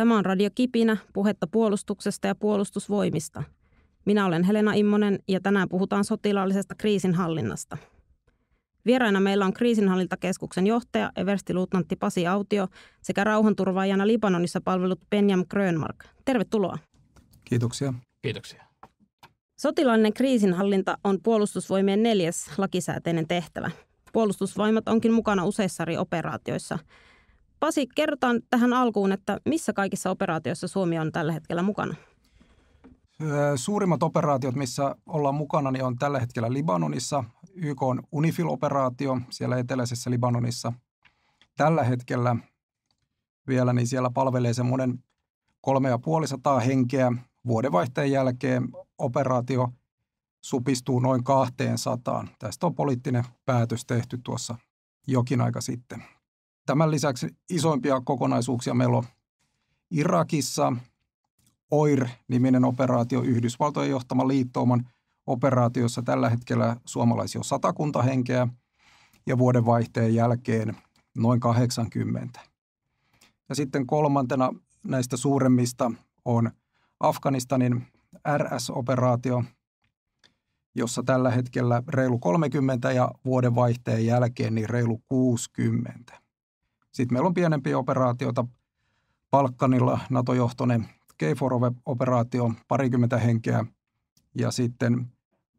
Tämä on Radio Kipinä, puhetta puolustuksesta ja puolustusvoimista. Minä olen Helena Immonen ja tänään puhutaan sotilaallisesta kriisinhallinnasta. Vieraina meillä on kriisinhallintakeskuksen johtaja Luutnantti Pasi Autio sekä rauhanturvaajana Libanonissa palvelut Benjam Grönmark. Tervetuloa. Kiitoksia. Kiitoksia. Sotilaallinen kriisinhallinta on puolustusvoimien neljäs lakisääteinen tehtävä. Puolustusvoimat onkin mukana useissa eri operaatioissa – Pasi, kerrotaan tähän alkuun, että missä kaikissa operaatioissa Suomi on tällä hetkellä mukana? Öö, suurimmat operaatiot, missä ollaan mukana, niin on tällä hetkellä Libanonissa. YK on UNIFIL-operaatio siellä eteläisessä Libanonissa. Tällä hetkellä vielä, niin siellä palvelee semmoinen 3500 henkeä. Vuodenvaihteen jälkeen operaatio supistuu noin 200. Tästä on poliittinen päätös tehty tuossa jokin aika sitten. Tämän lisäksi isoimpia kokonaisuuksia meillä on Irakissa OIR-niminen operaatio, Yhdysvaltojen johtama liittouman operaatiossa tällä hetkellä suomalaisia on satakunta henkeä ja vuodenvaihteen jälkeen noin 80. Ja sitten kolmantena näistä suuremmista on Afganistanin RS-operaatio, jossa tällä hetkellä reilu 30 ja vuodenvaihteen jälkeen niin reilu 60. Sitten meillä on pienempiä operaatioita Balkanilla, NATO-johtoinen KFOR-operaatio, parikymmentä henkeä, ja sitten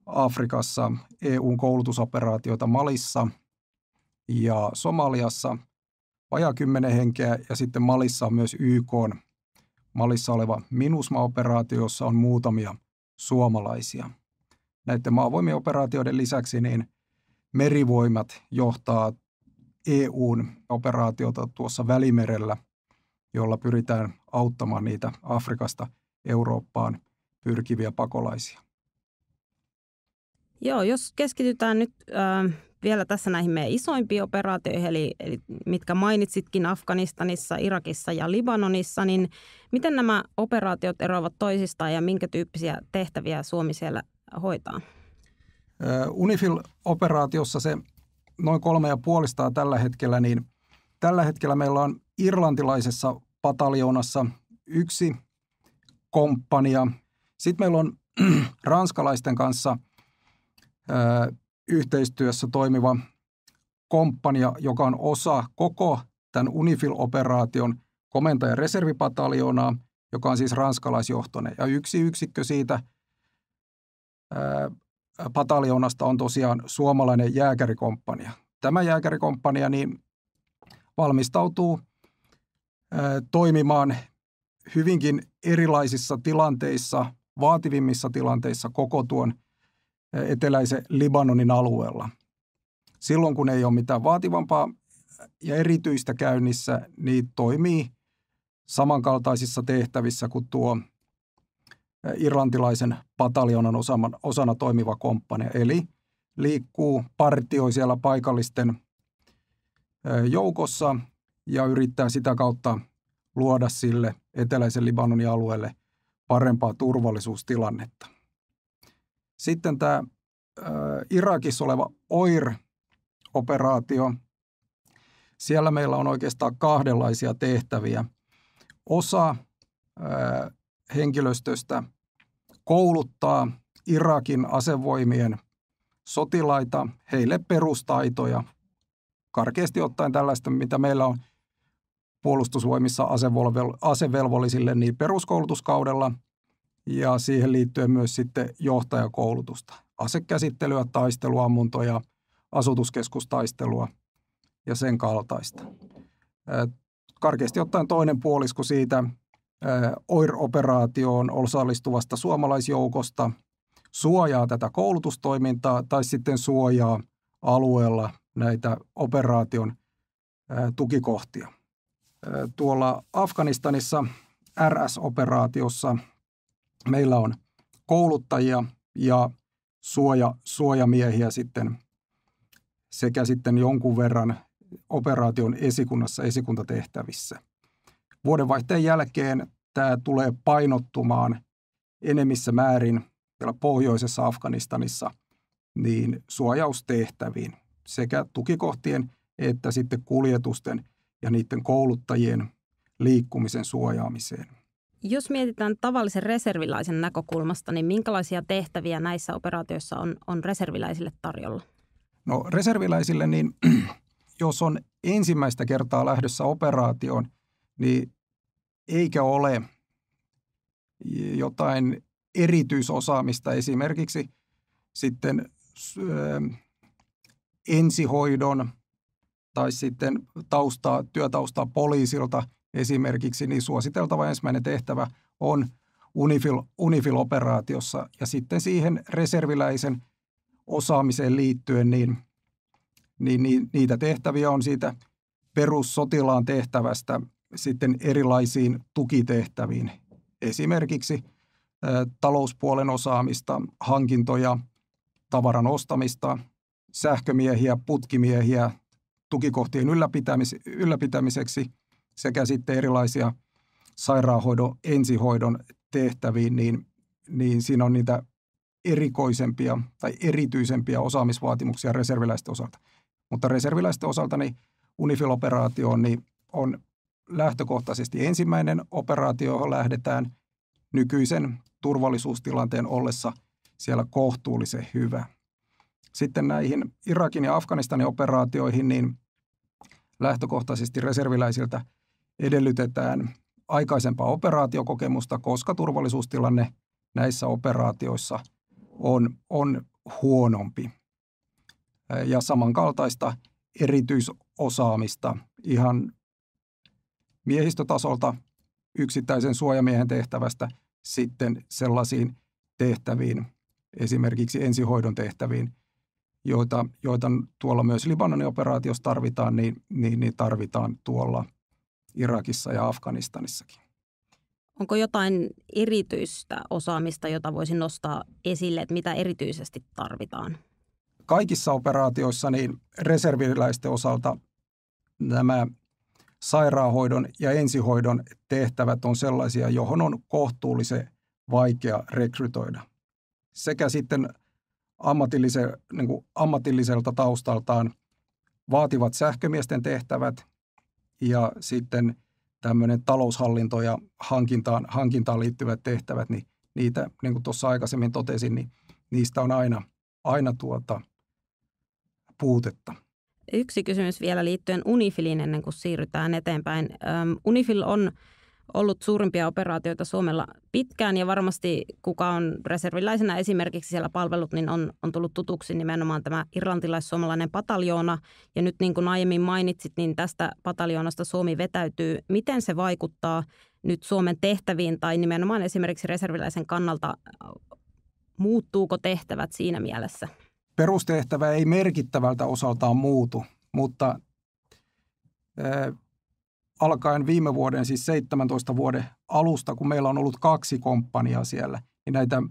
Afrikassa EUn koulutusoperaatioita Malissa ja Somaliassa vajaa kymmenen henkeä, ja sitten Malissa on myös YK Malissa oleva MINUSMA-operaatio, jossa on muutamia suomalaisia. Näiden maavoimien operaatioiden lisäksi niin merivoimat johtaa EUn operaatiota tuossa Välimerellä, jolla pyritään auttamaan niitä Afrikasta Eurooppaan pyrkiviä pakolaisia. Joo, jos keskitytään nyt äh, vielä tässä näihin meidän isoimpiin operaatioihin, eli, eli mitkä mainitsitkin Afganistanissa, Irakissa ja Libanonissa, niin miten nämä operaatiot eroavat toisistaan ja minkä tyyppisiä tehtäviä Suomi siellä hoitaa? Äh, Unifil-operaatiossa se noin kolme ja puolistaa tällä hetkellä, niin tällä hetkellä meillä on irlantilaisessa pataljoonassa yksi komppania. Sitten meillä on ranskalaisten kanssa ö, yhteistyössä toimiva komppania, joka on osa koko tämän UNIFIL-operaation komentajan reservipataljonaa, joka on siis ranskalaisjohtoinen. Ja yksi yksikkö siitä ö, pataljonasta on tosiaan suomalainen jääkärikomppania. Tämä jääkärikomppania niin valmistautuu toimimaan hyvinkin erilaisissa tilanteissa, vaativimmissa tilanteissa koko tuon eteläisen Libanonin alueella. Silloin kun ei ole mitään vaativampaa ja erityistä käynnissä, niin toimii samankaltaisissa tehtävissä kuin tuo – irlantilaisen pataljonan osana, toimiva komppania. Eli liikkuu partio siellä paikallisten joukossa ja yrittää sitä kautta luoda sille eteläisen Libanonin alueelle parempaa turvallisuustilannetta. Sitten tämä Irakissa oleva OIR-operaatio. Siellä meillä on oikeastaan kahdenlaisia tehtäviä. Osa henkilöstöstä kouluttaa Irakin asevoimien sotilaita, heille perustaitoja. Karkeasti ottaen tällaista, mitä meillä on puolustusvoimissa asevelvollisille niin peruskoulutuskaudella ja siihen liittyen myös sitten johtajakoulutusta. Asekäsittelyä, taisteluammuntoja, asutuskeskustaistelua ja sen kaltaista. Karkeasti ottaen toinen puolisko siitä OIR-operaatioon osallistuvasta suomalaisjoukosta, suojaa tätä koulutustoimintaa tai sitten suojaa alueella näitä operaation tukikohtia. Tuolla Afganistanissa RS-operaatiossa meillä on kouluttajia ja suoja, suojamiehiä sitten sekä sitten jonkun verran operaation esikunnassa esikuntatehtävissä – Vuodenvaihteen jälkeen tämä tulee painottumaan enemmissä määrin siellä pohjoisessa Afganistanissa niin suojaustehtäviin sekä tukikohtien että sitten kuljetusten ja niiden kouluttajien liikkumisen suojaamiseen. Jos mietitään tavallisen reserviläisen näkökulmasta, niin minkälaisia tehtäviä näissä operaatioissa on, on reserviläisille tarjolla? No reserviläisille, niin jos on ensimmäistä kertaa lähdössä operaatioon, niin eikä ole jotain erityisosaamista esimerkiksi sitten ähm, ensihoidon tai sitten taustaa, työtaustaa poliisilta esimerkiksi, niin suositeltava ensimmäinen tehtävä on Unifil, Unifil-operaatiossa. Ja sitten siihen reserviläisen osaamiseen liittyen, niin, niin, niin niitä tehtäviä on siitä perussotilaan tehtävästä sitten erilaisiin tukitehtäviin, esimerkiksi talouspuolen osaamista, hankintoja, tavaran ostamista, sähkömiehiä, putkimiehiä tukikohtien ylläpitämiseksi sekä sitten erilaisia sairaanhoidon, ensihoidon tehtäviin, niin, niin siinä on niitä erikoisempia tai erityisempiä osaamisvaatimuksia reserviläisten osalta. Mutta reserviläisten osalta niin UNIFIL-operaatioon niin on lähtökohtaisesti ensimmäinen operaatio, johon lähdetään nykyisen turvallisuustilanteen ollessa siellä kohtuullisen hyvä. Sitten näihin Irakin ja Afganistanin operaatioihin, niin lähtökohtaisesti reserviläisiltä edellytetään aikaisempaa operaatiokokemusta, koska turvallisuustilanne näissä operaatioissa on, on huonompi. Ja samankaltaista erityisosaamista ihan miehistötasolta yksittäisen suojamiehen tehtävästä sitten sellaisiin tehtäviin, esimerkiksi ensihoidon tehtäviin, joita, joita tuolla myös Libanonin operaatiossa tarvitaan, niin, niin, niin tarvitaan tuolla Irakissa ja Afganistanissakin. Onko jotain erityistä osaamista, jota voisin nostaa esille, että mitä erityisesti tarvitaan? Kaikissa operaatioissa niin reserviläisten osalta nämä sairaanhoidon ja ensihoidon tehtävät on sellaisia, johon on kohtuullisen vaikea rekrytoida. Sekä sitten ammatillise, niin kuin ammatilliselta taustaltaan vaativat sähkömiesten tehtävät ja sitten tämmöinen taloushallinto ja hankintaan, hankintaan liittyvät tehtävät, niin niitä, niin kuin tuossa aikaisemmin totesin, niin niistä on aina, aina tuota puutetta. Yksi kysymys vielä liittyen Unifiliin ennen kuin siirrytään eteenpäin. Ähm, Unifil on ollut suurimpia operaatioita Suomella pitkään ja varmasti kuka on reserviläisenä esimerkiksi siellä palvelut, niin on, on tullut tutuksi nimenomaan tämä irlantilais-suomalainen pataljoona. Ja nyt niin kuin aiemmin mainitsit, niin tästä pataljoonasta Suomi vetäytyy. Miten se vaikuttaa nyt Suomen tehtäviin tai nimenomaan esimerkiksi reserviläisen kannalta, muuttuuko tehtävät siinä mielessä? perustehtävä ei merkittävältä osaltaan muutu, mutta äh, alkaen viime vuoden, siis 17 vuoden alusta, kun meillä on ollut kaksi komppaniaa siellä, niin näitä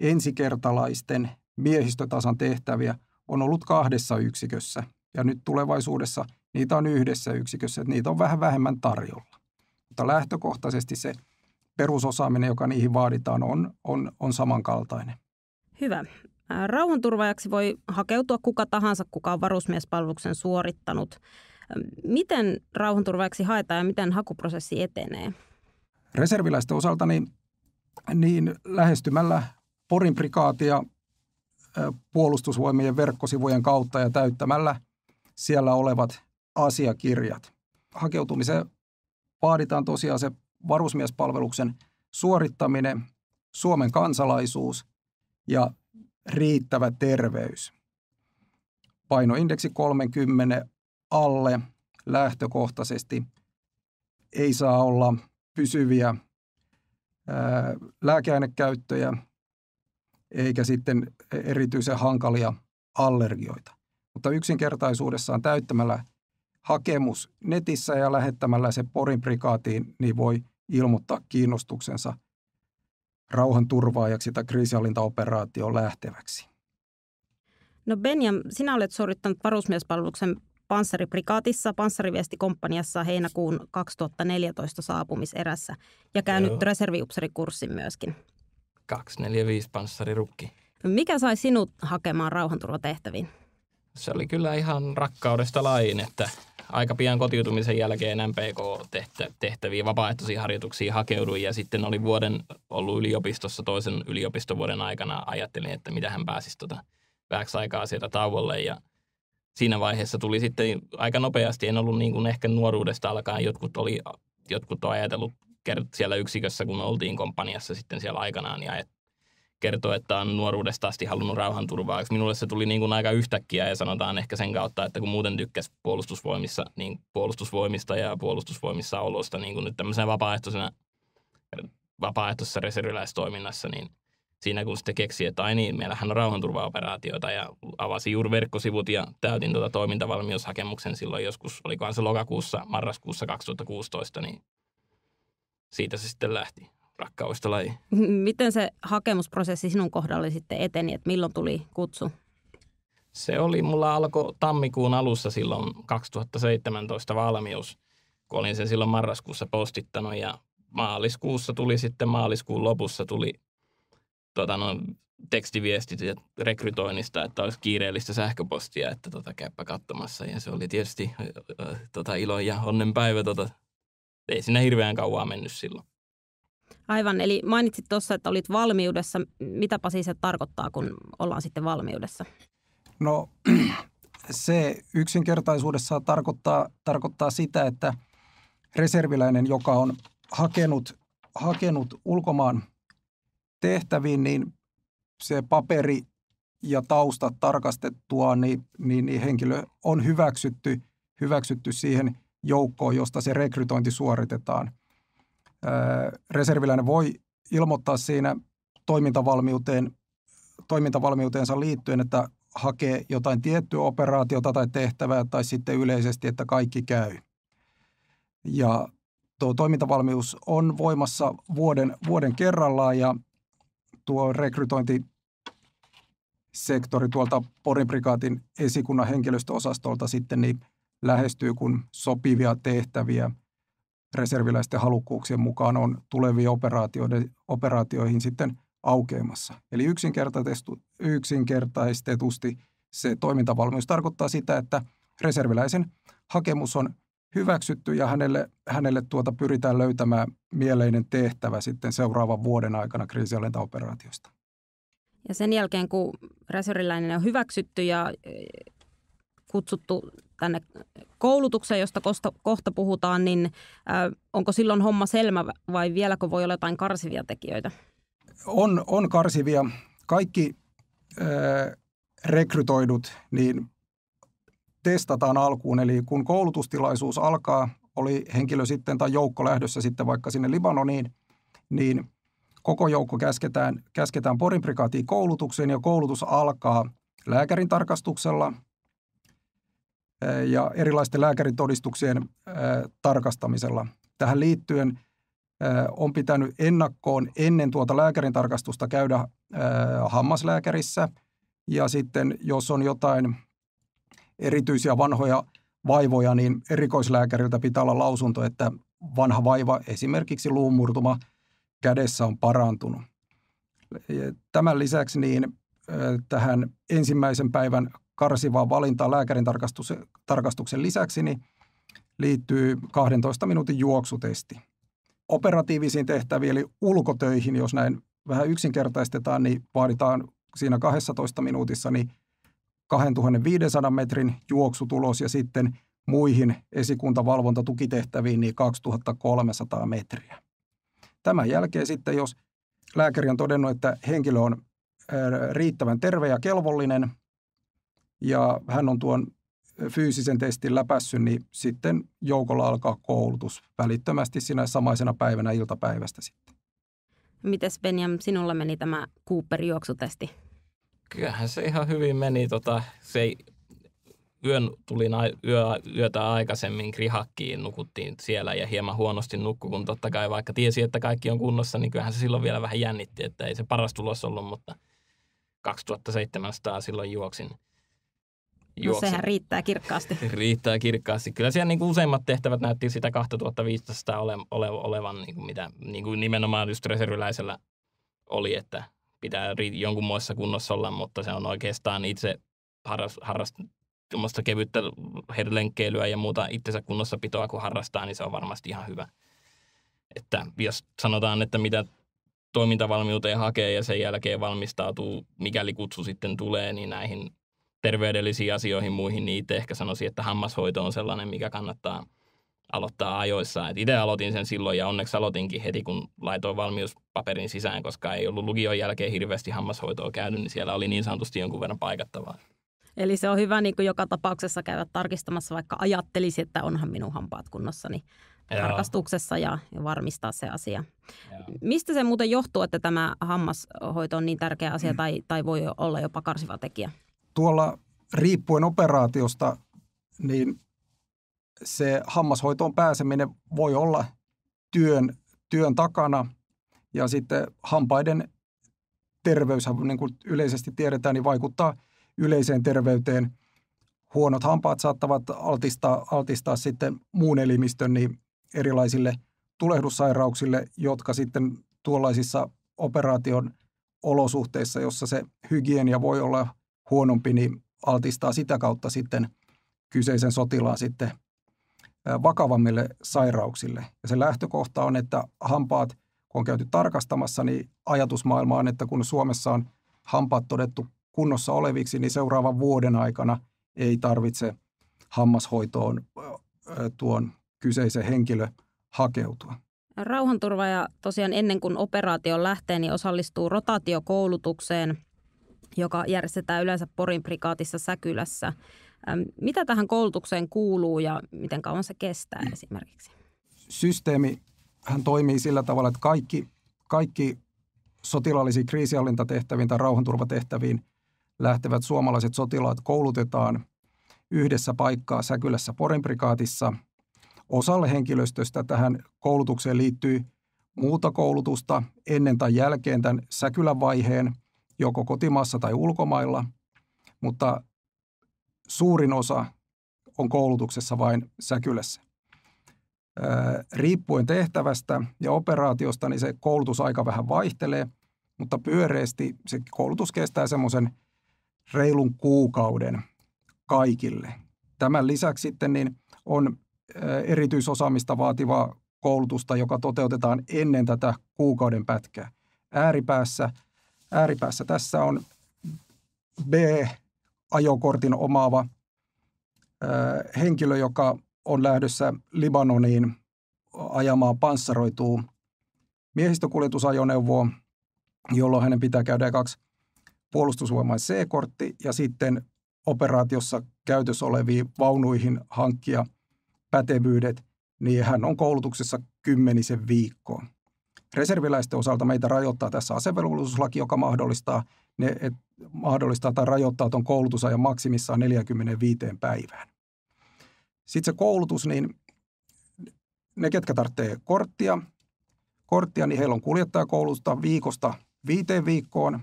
ensikertalaisten miehistötason tehtäviä on ollut kahdessa yksikössä. Ja nyt tulevaisuudessa niitä on yhdessä yksikössä, että niitä on vähän vähemmän tarjolla. Mutta lähtökohtaisesti se perusosaaminen, joka niihin vaaditaan, on, on, on samankaltainen. Hyvä. Rauhanturvajaksi voi hakeutua kuka tahansa, kuka on varusmiespalveluksen suorittanut. Miten rauhanturvajaksi haetaan ja miten hakuprosessi etenee? Reserviläisten osalta niin, niin lähestymällä Porin prikaatia puolustusvoimien verkkosivujen kautta ja täyttämällä siellä olevat asiakirjat. Hakeutumiseen vaaditaan tosiaan se varusmiespalveluksen suorittaminen, Suomen kansalaisuus ja riittävä terveys. Painoindeksi 30 alle lähtökohtaisesti ei saa olla pysyviä ää, lääkeainekäyttöjä eikä sitten erityisen hankalia allergioita. Mutta yksinkertaisuudessaan täyttämällä hakemus netissä ja lähettämällä se porin prikaatiin, niin voi ilmoittaa kiinnostuksensa rauhanturvaajaksi tai kriisialintaoperaatioon lähteväksi. No Benjam, sinä olet suorittanut varusmiespalveluksen panssariprikaatissa, panssariviestikomppaniassa heinäkuun 2014 saapumiserässä ja käynyt Joo. reserviupserikurssin myöskin. 245 panssarirukki. No mikä sai sinut hakemaan rauhanturvatehtäviin? Se oli kyllä ihan rakkaudesta lain, että aika pian kotiutumisen jälkeen MPK-tehtäviä, vapaaehtoisiin harjoituksiin hakeuduin ja sitten oli vuoden ollut yliopistossa toisen yliopistovuoden aikana. Ajattelin, että mitä hän pääsisi tota vähäksi aikaa sieltä tauolle ja siinä vaiheessa tuli sitten aika nopeasti, en ollut niin kuin ehkä nuoruudesta alkaen, jotkut oli, jotkut on ajatellut siellä yksikössä, kun oltiin kompaniassa sitten siellä aikanaan, ja niin kertoo, että on nuoruudesta asti halunnut rauhanturvaa. Minulle se tuli niin kuin aika yhtäkkiä ja sanotaan ehkä sen kautta, että kun muuten tykkäsi puolustusvoimissa, niin puolustusvoimista ja puolustusvoimissa olosta niin kuin nyt tämmöisenä vapaaehtoisena, vapaaehtoisessa reserviläistoiminnassa, niin siinä kun sitten keksi, että ai niin, meillähän on rauhanturvaoperaatioita ja avasi juuri verkkosivut ja täytin tuota toimintavalmiushakemuksen silloin joskus, olikohan se lokakuussa, marraskuussa 2016, niin siitä se sitten lähti rakkaudesta laji. Miten se hakemusprosessi sinun kohdalla sitten eteni, että milloin tuli kutsu? Se oli, mulla alkoi tammikuun alussa silloin 2017 valmius, kun olin sen silloin marraskuussa postittanut ja maaliskuussa tuli sitten, maaliskuun lopussa tuli tuota, no, tekstiviestit ja rekrytoinnista, että olisi kiireellistä sähköpostia, että tota, käypä katsomassa. Ja se oli tietysti tota, ilo ja onnenpäivä. Tota, ei siinä hirveän kauan mennyt silloin. Aivan, eli mainitsit tuossa, että olit valmiudessa. Mitäpä siis se tarkoittaa, kun ollaan sitten valmiudessa? No se yksinkertaisuudessa tarkoittaa, tarkoittaa sitä, että reserviläinen, joka on hakenut, hakenut ulkomaan tehtäviin, niin se paperi ja tausta tarkastettua, niin, niin, niin henkilö on hyväksytty, hyväksytty siihen joukkoon, josta se rekrytointi suoritetaan – reserviläinen voi ilmoittaa siinä toimintavalmiuteen, toimintavalmiuteensa liittyen, että hakee jotain tiettyä operaatiota tai tehtävää tai sitten yleisesti, että kaikki käy. Ja tuo toimintavalmius on voimassa vuoden, vuoden kerrallaan ja tuo sektori tuolta Porin prikaatin esikunnan henkilöstöosastolta sitten niin lähestyy, kun sopivia tehtäviä – reserviläisten halukkuuksien mukaan on tulevia operaatioiden, operaatioihin sitten aukeamassa. Eli yksinkertaistetusti se toimintavalmius tarkoittaa sitä, että reserviläisen hakemus on hyväksytty ja hänelle, hänelle tuota pyritään löytämään mieleinen tehtävä sitten seuraavan vuoden aikana kriisialentaoperaatiosta. Ja sen jälkeen, kun reserviläinen on hyväksytty ja eh, kutsuttu tänne koulutukseen, josta kohta, kohta puhutaan, niin onko silloin homma selmä vai vieläkö voi olla jotain karsivia tekijöitä? On, on karsivia. Kaikki ö, rekrytoidut niin testataan alkuun, eli kun koulutustilaisuus alkaa, oli henkilö sitten tai joukko lähdössä sitten vaikka sinne Libanoniin, niin koko joukko käsketään, käsketään Porin prikaatiin koulutukseen ja koulutus alkaa lääkärin tarkastuksella – ja erilaisten lääkärin todistuksien tarkastamisella. Tähän liittyen on pitänyt ennakkoon ennen tuota lääkärin tarkastusta käydä hammaslääkärissä ja sitten jos on jotain erityisiä vanhoja vaivoja, niin erikoislääkäriltä pitää olla lausunto, että vanha vaiva, esimerkiksi luumurtuma, kädessä on parantunut. Tämän lisäksi niin tähän ensimmäisen päivän karsivaa valintaa lääkärin tarkastuksen lisäksi niin liittyy 12 minuutin juoksutesti. Operatiivisiin tehtäviin eli ulkotöihin, jos näin vähän yksinkertaistetaan, niin vaaditaan siinä 12 minuutissa niin 2500 metrin juoksutulos ja sitten muihin esikuntavalvontatukitehtäviin niin 2300 metriä. Tämän jälkeen sitten, jos lääkäri on todennut, että henkilö on äh, riittävän terve ja kelvollinen, ja hän on tuon fyysisen testin läpässyt, niin sitten joukolla alkaa koulutus välittömästi sinä samaisena päivänä iltapäivästä sitten. Mites Benjam, sinulla meni tämä Cooper-juoksutesti? Kyllähän se ihan hyvin meni. Tota, se ei, yön tulin a, yö, yötä aikaisemmin krihakkiin, nukuttiin siellä ja hieman huonosti nukku, kun totta kai vaikka tiesi, että kaikki on kunnossa, niin kyllähän se silloin vielä vähän jännitti, että ei se paras tulos ollut, mutta 2700 silloin juoksin – juokse. No sehän riittää kirkkaasti. riittää kirkkaasti. Kyllä siellä niin kuin useimmat tehtävät näytti sitä 2500 ole, ole, olevan, niin kuin mitä niin kuin nimenomaan just reserviläisellä oli, että pitää jonkun muissa kunnossa olla, mutta se on oikeastaan itse harras, harras kevyttä herlenkkeilyä ja muuta itsensä kunnossa pitoa, kun harrastaa, niin se on varmasti ihan hyvä. Että jos sanotaan, että mitä toimintavalmiuteen hakee ja sen jälkeen valmistautuu, mikäli kutsu sitten tulee, niin näihin terveydellisiin asioihin muihin, niin itse ehkä sanoisin, että hammashoito on sellainen, mikä kannattaa aloittaa ajoissa. itse aloitin sen silloin ja onneksi aloitinkin heti, kun laitoin valmiuspaperin sisään, koska ei ollut lukion jälkeen hirveästi hammashoitoa käynyt, niin siellä oli niin sanotusti jonkun verran paikattavaa. Eli se on hyvä niin kuin joka tapauksessa käydä tarkistamassa, vaikka ajattelisi, että onhan minun hampaat kunnossa, niin tarkastuksessa ja, varmistaa se asia. Joo. Mistä se muuten johtuu, että tämä hammashoito on niin tärkeä asia mm. tai, tai voi olla jopa karsiva tekijä? tuolla riippuen operaatiosta, niin se hammashoitoon pääseminen voi olla työn, työn takana ja sitten hampaiden terveys, niin kuin yleisesti tiedetään, niin vaikuttaa yleiseen terveyteen. Huonot hampaat saattavat altistaa, altistaa sitten muun elimistön niin erilaisille tulehdussairauksille, jotka sitten tuollaisissa operaation olosuhteissa, jossa se hygienia voi olla huonompi, niin altistaa sitä kautta sitten kyseisen sotilaan sitten vakavammille sairauksille. Ja se lähtökohta on, että hampaat, kun on käyty tarkastamassa, niin ajatusmaailma on, että kun Suomessa on hampaat todettu kunnossa oleviksi, niin seuraavan vuoden aikana ei tarvitse hammashoitoon tuon kyseisen henkilön hakeutua. Rauhanturvaja tosiaan ennen kuin operaatio lähtee, niin osallistuu rotaatiokoulutukseen joka järjestetään yleensä Porin prikaatissa Säkylässä. Mitä tähän koulutukseen kuuluu ja miten kauan se kestää mm. esimerkiksi? Systeemi hän toimii sillä tavalla, että kaikki, kaikki sotilaallisiin kriisihallintatehtäviin tai rauhanturvatehtäviin lähtevät suomalaiset sotilaat koulutetaan yhdessä paikkaa Säkylässä Porin prikaatissa. Osalle henkilöstöstä tähän koulutukseen liittyy muuta koulutusta ennen tai jälkeen tämän Säkylän vaiheen – joko kotimaassa tai ulkomailla, mutta suurin osa on koulutuksessa vain säkylässä. Riippuen tehtävästä ja operaatiosta, niin se koulutusaika vähän vaihtelee, mutta pyöreästi se koulutus kestää semmoisen reilun kuukauden kaikille. Tämän lisäksi sitten niin on erityisosaamista vaativaa koulutusta, joka toteutetaan ennen tätä kuukauden pätkää. Ääripäässä – Ääripäässä tässä on B-ajokortin omaava ö, henkilö, joka on lähdössä Libanoniin ajamaan panssaroituu miehistökuljetusajoneuvoa, jolloin hänen pitää käydä kaksi puolustusvoimain C-kortti ja sitten operaatiossa käytössä oleviin vaunuihin hankkia pätevyydet, niin hän on koulutuksessa kymmenisen viikkoa. Reserviläisten osalta meitä rajoittaa tässä asevelvollisuuslaki, joka mahdollistaa, ne, et, mahdollistaa tai rajoittaa tuon koulutusajan maksimissaan 45 päivään. Sitten se koulutus, niin ne, ketkä tarvitsee korttia, korttia, niin heillä on kuljettajakoulutusta viikosta viiteen viikkoon.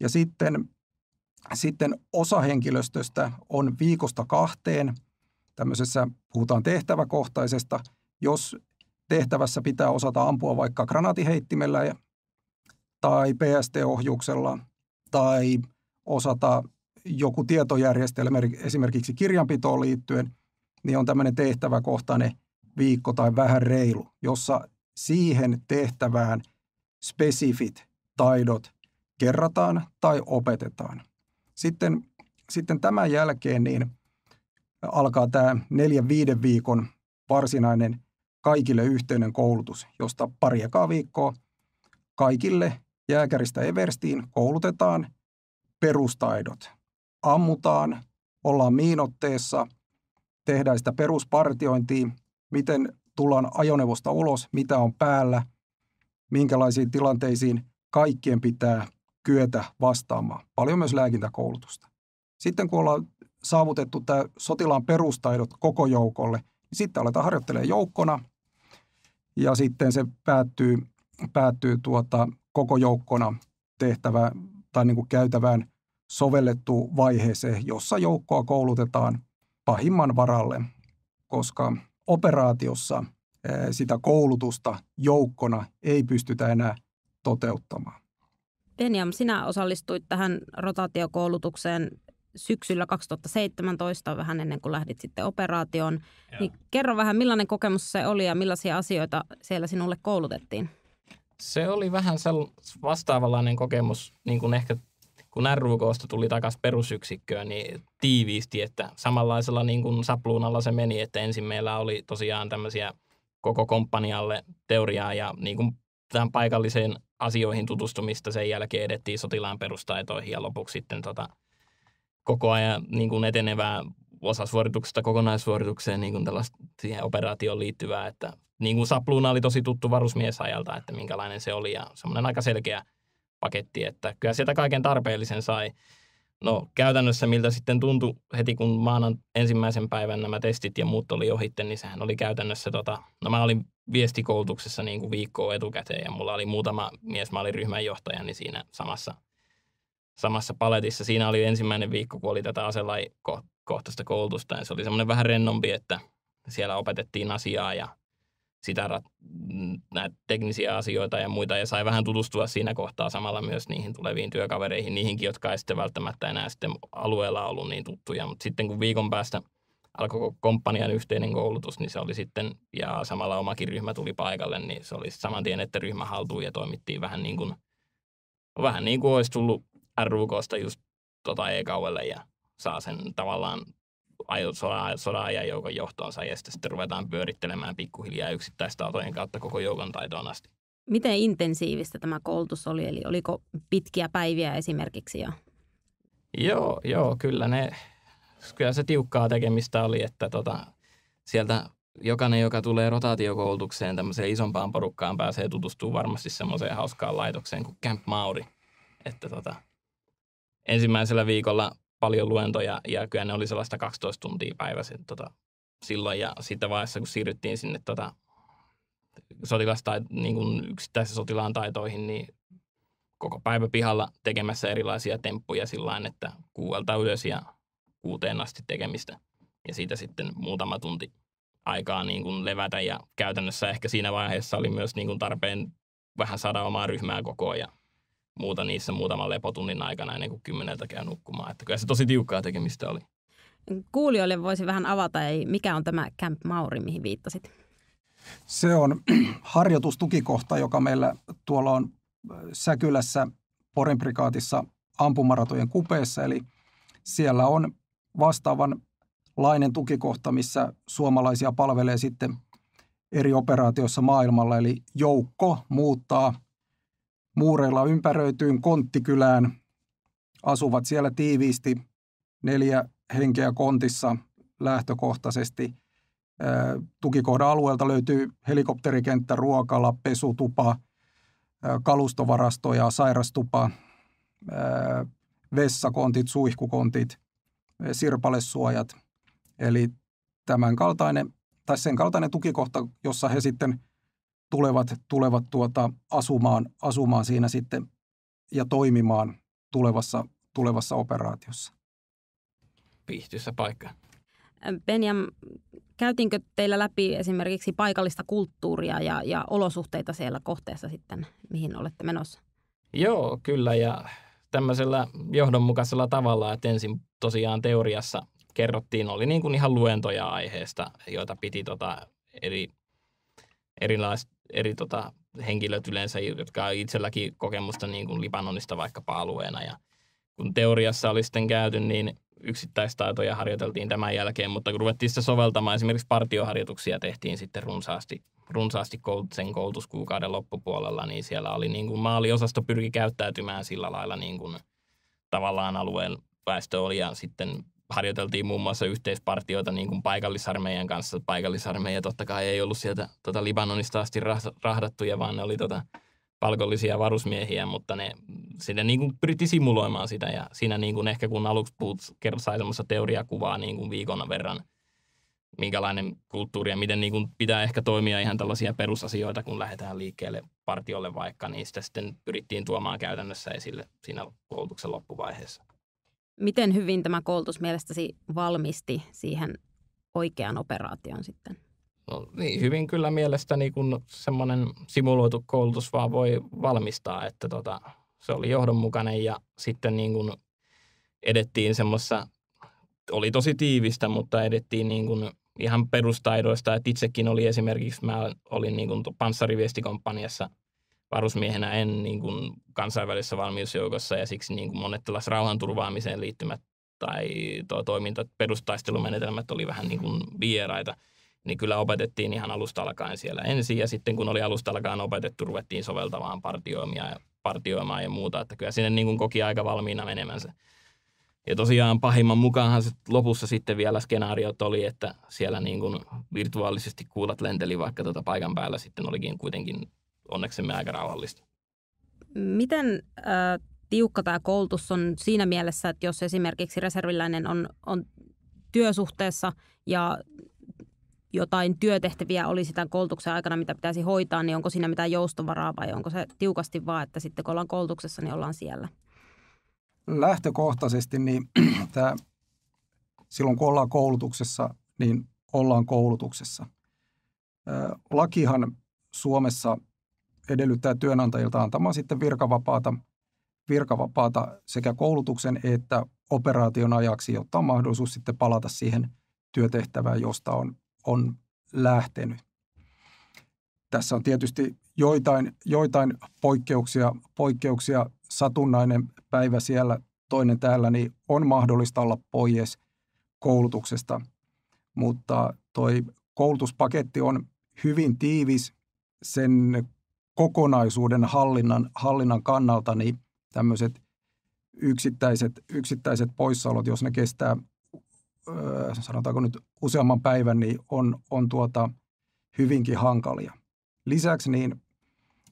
Ja sitten, sitten osa henkilöstöstä on viikosta kahteen – tämmöisessä, puhutaan tehtäväkohtaisesta, jos tehtävässä pitää osata ampua vaikka granaatiheittimellä ja, tai PST-ohjuksella tai osata joku tietojärjestelmä esimerkiksi kirjanpitoon liittyen, niin on tämmöinen tehtäväkohtainen viikko tai vähän reilu, jossa siihen tehtävään spesifit taidot kerrataan tai opetetaan. Sitten, sitten tämän jälkeen niin alkaa tämä neljän viiden viikon varsinainen kaikille yhteinen koulutus, josta pari ekaa viikkoa kaikille jääkäristä Everstiin koulutetaan perustaidot. Ammutaan, ollaan miinotteessa, tehdään sitä peruspartiointia, miten tullaan ajoneuvosta ulos, mitä on päällä, minkälaisiin tilanteisiin kaikkien pitää kyetä vastaamaan. Paljon myös lääkintäkoulutusta. Sitten kun ollaan saavutettu tämä sotilaan perustaidot koko joukolle, niin sitten aletaan harjoittelemaan joukkona ja sitten se päättyy, päättyy tuota koko joukkona tehtävä tai niin kuin käytävään sovellettu vaiheeseen, jossa joukkoa koulutetaan pahimman varalle, koska operaatiossa eh, sitä koulutusta joukkona ei pystytä enää toteuttamaan. Benjam, sinä osallistuit tähän rotaatiokoulutukseen syksyllä 2017, vähän ennen kuin lähdit sitten operaatioon. Joo. Niin kerro vähän, millainen kokemus se oli ja millaisia asioita siellä sinulle koulutettiin? Se oli vähän sell- vastaavanlainen kokemus, niin kuin ehkä kun RUKsta tuli takaisin perusyksikköön, niin tiiviisti, että samanlaisella niin kuin sapluunalla se meni, että ensin meillä oli tosiaan tämmöisiä koko komppanialle teoriaa ja niin kuin tämän paikalliseen asioihin tutustumista. Sen jälkeen edettiin sotilaan perustaitoihin ja lopuksi sitten tota, koko ajan niin kuin etenevää osasuorituksesta kokonaisuoritukseen niin kuin tällaista siihen operaatioon liittyvää, että niin kuin sapluuna oli tosi tuttu varusmiesajalta, että minkälainen se oli ja semmoinen aika selkeä paketti, että kyllä sieltä kaiken tarpeellisen sai. No käytännössä miltä sitten tuntui heti kun maanan ensimmäisen päivän nämä testit ja muut oli ohitte, niin sehän oli käytännössä tota, no mä olin viestikoulutuksessa niin kuin viikkoa etukäteen ja mulla oli muutama mies, mä olin ryhmänjohtaja, niin siinä samassa – samassa paletissa. Siinä oli ensimmäinen viikko, kun oli tätä aselaikohtaista koulutusta, ja se oli semmoinen vähän rennompi, että siellä opetettiin asiaa ja sitä rat- mm, näitä teknisiä asioita ja muita, ja sai vähän tutustua siinä kohtaa samalla myös niihin tuleviin työkavereihin, niihinkin, jotka ei sitten välttämättä enää sitten alueella ollut niin tuttuja, mutta sitten kun viikon päästä alkoi komppanian yhteinen koulutus, niin se oli sitten, ja samalla omakin ryhmä tuli paikalle, niin se oli saman tien, että ryhmä haltuu ja toimittiin vähän niin kuin, vähän niin kuin olisi tullut RUKsta just tota E-kauelle ja saa sen tavallaan sodanajan joukon johtoonsa ja sitten, sitten ruvetaan pyörittelemään pikkuhiljaa yksittäistä autojen kautta koko joukon taitoon asti. Miten intensiivistä tämä koulutus oli? Eli oliko pitkiä päiviä esimerkiksi jo? Joo, joo kyllä, ne, kyllä se tiukkaa tekemistä oli, että tota, sieltä jokainen, joka tulee rotaatiokoulutukseen tämmöiseen isompaan porukkaan, pääsee tutustumaan varmasti semmoiseen hauskaan laitokseen kuin Camp Mauri. Että tota, ensimmäisellä viikolla paljon luentoja ja kyllä ne oli sellaista 12 tuntia päivässä tota, silloin ja sitten vaiheessa, kun siirryttiin sinne tota, sotilastait, niin kuin yksittäisen sotilaan taitoihin, niin koko päivä pihalla tekemässä erilaisia temppuja sillä että kuuelta ylös ja kuuteen asti tekemistä. Ja siitä sitten muutama tunti aikaa niin kuin levätä ja käytännössä ehkä siinä vaiheessa oli myös niin kuin tarpeen vähän saada omaa ryhmää kokoon ja muuta niissä muutaman lepotunnin aikana ennen kuin kymmeneltä käy nukkumaan. Että kyllä se tosi tiukkaa tekemistä oli. Kuulijoille voisi vähän avata, ei, mikä on tämä Camp Mauri, mihin viittasit? Se on harjoitustukikohta, joka meillä tuolla on äh, Säkylässä Porin prikaatissa ampumaratojen kupeessa, eli siellä on vastaavan lainen tukikohta, missä suomalaisia palvelee sitten eri operaatioissa maailmalla, eli joukko muuttaa – muureilla ympäröityyn konttikylään. Asuvat siellä tiiviisti neljä henkeä kontissa lähtökohtaisesti. Tukikohdan alueelta löytyy helikopterikenttä, ruokala, pesutupa, kalustovarasto ja sairastupa, vessakontit, suihkukontit, sirpalesuojat. Eli tämän kaltainen, tai sen kaltainen tukikohta, jossa he sitten – tulevat, tulevat tuota, asumaan, asumaan siinä sitten ja toimimaan tulevassa, tulevassa operaatiossa. Pihtyssä paikka. Benjam, käytiinkö teillä läpi esimerkiksi paikallista kulttuuria ja, ja olosuhteita siellä kohteessa sitten, mihin olette menossa? Joo, kyllä ja tämmöisellä johdonmukaisella tavalla, että ensin tosiaan teoriassa kerrottiin, oli niin kuin ihan luentoja aiheesta, joita piti tota eri erilaiset, eri tota, henkilöt yleensä, jotka on itselläkin kokemusta niin kuin Libanonista vaikkapa alueena. Ja kun teoriassa oli sitten käyty, niin yksittäistaitoja harjoiteltiin tämän jälkeen, mutta kun ruvettiin sitä soveltamaan, esimerkiksi partioharjoituksia tehtiin sitten runsaasti, runsaasti koulut, sen koulutuskuukauden loppupuolella, niin siellä oli niin kuin maaliosasto pyrki käyttäytymään sillä lailla niin kuin tavallaan alueen väestö oli ja sitten harjoiteltiin muun muassa yhteispartioita niin kuin paikallisarmeijan kanssa. Paikallisarmeija totta kai ei ollut sieltä tota Libanonista asti rahdattuja, vaan ne oli tota palkollisia varusmiehiä, mutta ne sitä niin kuin pyritti simuloimaan sitä ja siinä niin kuin ehkä kun aluksi puhut, sai semmoista teoriakuvaa niin kuin viikon verran, minkälainen kulttuuri ja miten niin kuin pitää ehkä toimia ihan tällaisia perusasioita, kun lähdetään liikkeelle partiolle vaikka, niin sitä sitten pyrittiin tuomaan käytännössä esille siinä koulutuksen loppuvaiheessa. Miten hyvin tämä koulutus mielestäsi valmisti siihen oikeaan operaatioon sitten? No, niin, hyvin kyllä mielestäni, kun semmoinen simuloitu koulutus vaan voi valmistaa, että tota, se oli johdonmukainen ja sitten niin kuin edettiin semmoisessa, oli tosi tiivistä, mutta edettiin niin kuin ihan perustaidoista, että itsekin oli esimerkiksi, mä olin niin kuin panssariviestikomppaniassa – varusmiehenä en niin kuin kansainvälisessä valmiusjoukossa ja siksi niin kuin monet tällaiset rauhanturvaamiseen liittymät tai tuo toiminta, perustaistelumenetelmät oli vähän niin kuin vieraita, niin kyllä opetettiin ihan alusta alkaen siellä ensin ja sitten kun oli alusta alkaen opetettu, ruvettiin soveltavaan partioimia ja partioimaan ja muuta, että kyllä sinne niin kuin koki aika valmiina menemänsä. Ja tosiaan pahimman mukaanhan sit lopussa sitten vielä skenaariot oli, että siellä niin kuin virtuaalisesti kuulat lenteli, vaikka tuota paikan päällä sitten olikin kuitenkin onneksi me aika rauhallista. Miten äh, tiukka tämä koulutus on siinä mielessä, että jos esimerkiksi reserviläinen on, on työsuhteessa ja jotain työtehtäviä olisi tämän koulutuksen aikana, mitä pitäisi hoitaa, niin onko siinä mitään joustovaraa vai onko se tiukasti vaan, että sitten kun ollaan koulutuksessa, niin ollaan siellä? Lähtökohtaisesti niin tämä, silloin kun ollaan koulutuksessa, niin ollaan koulutuksessa. Lakihan Suomessa edellyttää työnantajilta antamaan sitten virkavapaata, virkavapaata sekä koulutuksen että operaation ajaksi, jotta on mahdollisuus sitten palata siihen työtehtävään, josta on, on lähtenyt. Tässä on tietysti joitain, joitain poikkeuksia, poikkeuksia, satunnainen päivä siellä, toinen täällä, niin on mahdollista olla pois koulutuksesta. Mutta toi koulutuspaketti on hyvin tiivis. Sen kokonaisuuden hallinnan, hallinnan kannalta niin tämmöiset yksittäiset, yksittäiset poissaolot, jos ne kestää sanotaanko nyt useamman päivän, niin on, on tuota hyvinkin hankalia. Lisäksi niin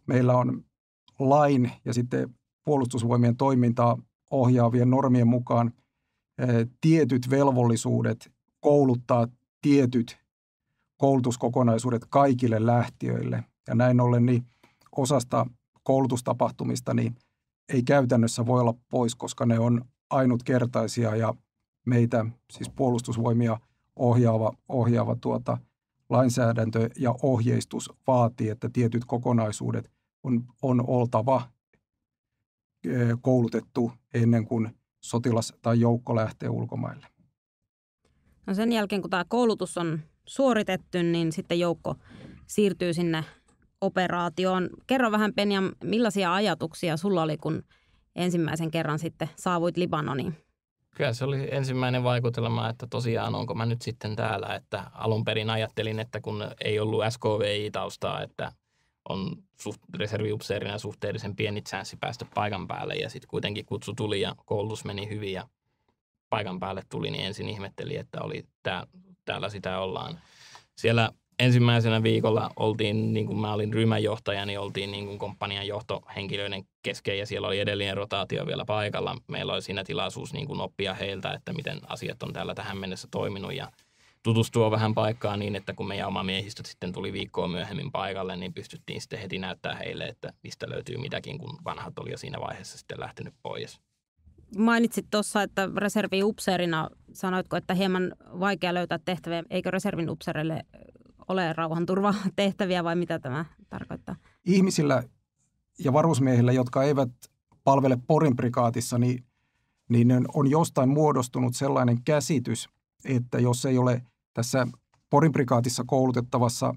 meillä on lain ja sitten puolustusvoimien toimintaa ohjaavien normien mukaan tietyt velvollisuudet kouluttaa tietyt koulutuskokonaisuudet kaikille lähtiöille. Ja näin ollen niin – osasta koulutustapahtumista niin ei käytännössä voi olla pois, koska ne on ainutkertaisia ja meitä, siis puolustusvoimia ohjaava, ohjaava tuota, lainsäädäntö ja ohjeistus vaatii, että tietyt kokonaisuudet on, on oltava koulutettu ennen kuin sotilas tai joukko lähtee ulkomaille. No sen jälkeen, kun tämä koulutus on suoritettu, niin sitten joukko siirtyy sinne operaatioon. Kerro vähän Penja, millaisia ajatuksia sulla oli, kun ensimmäisen kerran sitten saavuit Libanoniin? Kyllä se oli ensimmäinen vaikutelma, että tosiaan onko mä nyt sitten täällä, että alun perin ajattelin, että kun ei ollut SKVI-taustaa, että on suht, reserviupseerina suhteellisen pieni chanssi päästä paikan päälle ja sitten kuitenkin kutsu tuli ja koulutus meni hyvin ja paikan päälle tuli, niin ensin ihmetteli, että oli tää, täällä sitä ollaan. Siellä ensimmäisenä viikolla oltiin, niin kuin mä olin ryhmänjohtaja, niin oltiin niin kuin komppanian johtohenkilöiden kesken ja siellä oli edellinen rotaatio vielä paikalla. Meillä oli siinä tilaisuus niin kuin oppia heiltä, että miten asiat on täällä tähän mennessä toiminut ja tutustua vähän paikkaan niin, että kun meidän oma miehistöt sitten tuli viikkoa myöhemmin paikalle, niin pystyttiin sitten heti näyttää heille, että mistä löytyy mitäkin, kun vanhat oli jo siinä vaiheessa sitten lähtenyt pois. Mainitsit tuossa, että reservi upseerina sanoitko, että hieman vaikea löytää tehtäviä. Eikö reservin upseerille ole rauhanturvatehtäviä vai mitä tämä tarkoittaa? Ihmisillä ja varusmiehillä, jotka eivät palvele Porin prikaatissa, niin, niin on jostain muodostunut sellainen käsitys, että jos ei ole tässä Porin prikaatissa koulutettavassa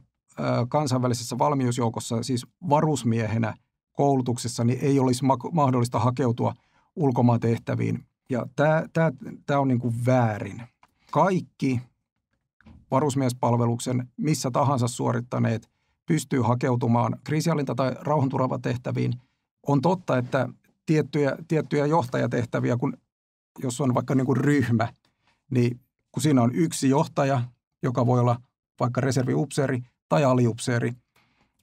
kansainvälisessä valmiusjoukossa, siis varusmiehenä koulutuksessa, niin ei olisi mahdollista hakeutua tehtäviin. Ja tämä, tämä, tämä on niin kuin väärin. Kaikki varusmiespalveluksen missä tahansa suorittaneet pystyy hakeutumaan kriisialinta- tai rauhanturvatehtäviin. On totta, että tiettyjä, tiettyjä johtajatehtäviä, kun jos on vaikka niin kuin ryhmä, niin kun siinä on yksi johtaja, joka voi olla vaikka reserviupseeri tai aliupseeri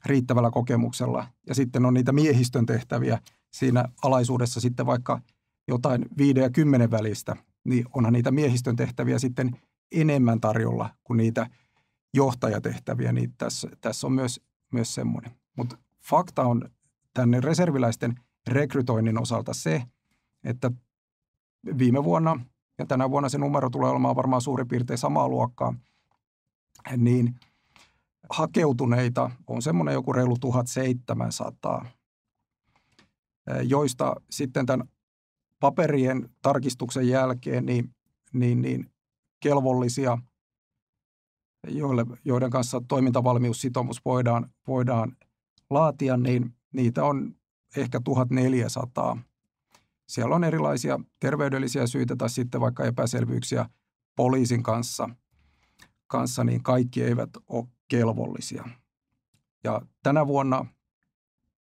riittävällä kokemuksella, ja sitten on niitä miehistön tehtäviä siinä alaisuudessa sitten vaikka jotain 5 ja kymmenen välistä, niin onhan niitä miehistön tehtäviä sitten enemmän tarjolla kuin niitä johtajatehtäviä, niin tässä, tässä on myös, myös semmoinen. Mutta fakta on tänne reserviläisten rekrytoinnin osalta se, että viime vuonna ja tänä vuonna se numero tulee olemaan varmaan suurin piirtein samaa luokkaa, niin hakeutuneita on semmoinen joku reilu 1700, joista sitten tämän paperien tarkistuksen jälkeen niin, niin, niin kelvollisia, joille, joiden kanssa toimintavalmiussitomus voidaan, voidaan laatia, niin niitä on ehkä 1400. Siellä on erilaisia terveydellisiä syitä tai sitten vaikka epäselvyyksiä poliisin kanssa, kanssa niin kaikki eivät ole kelvollisia. Ja tänä vuonna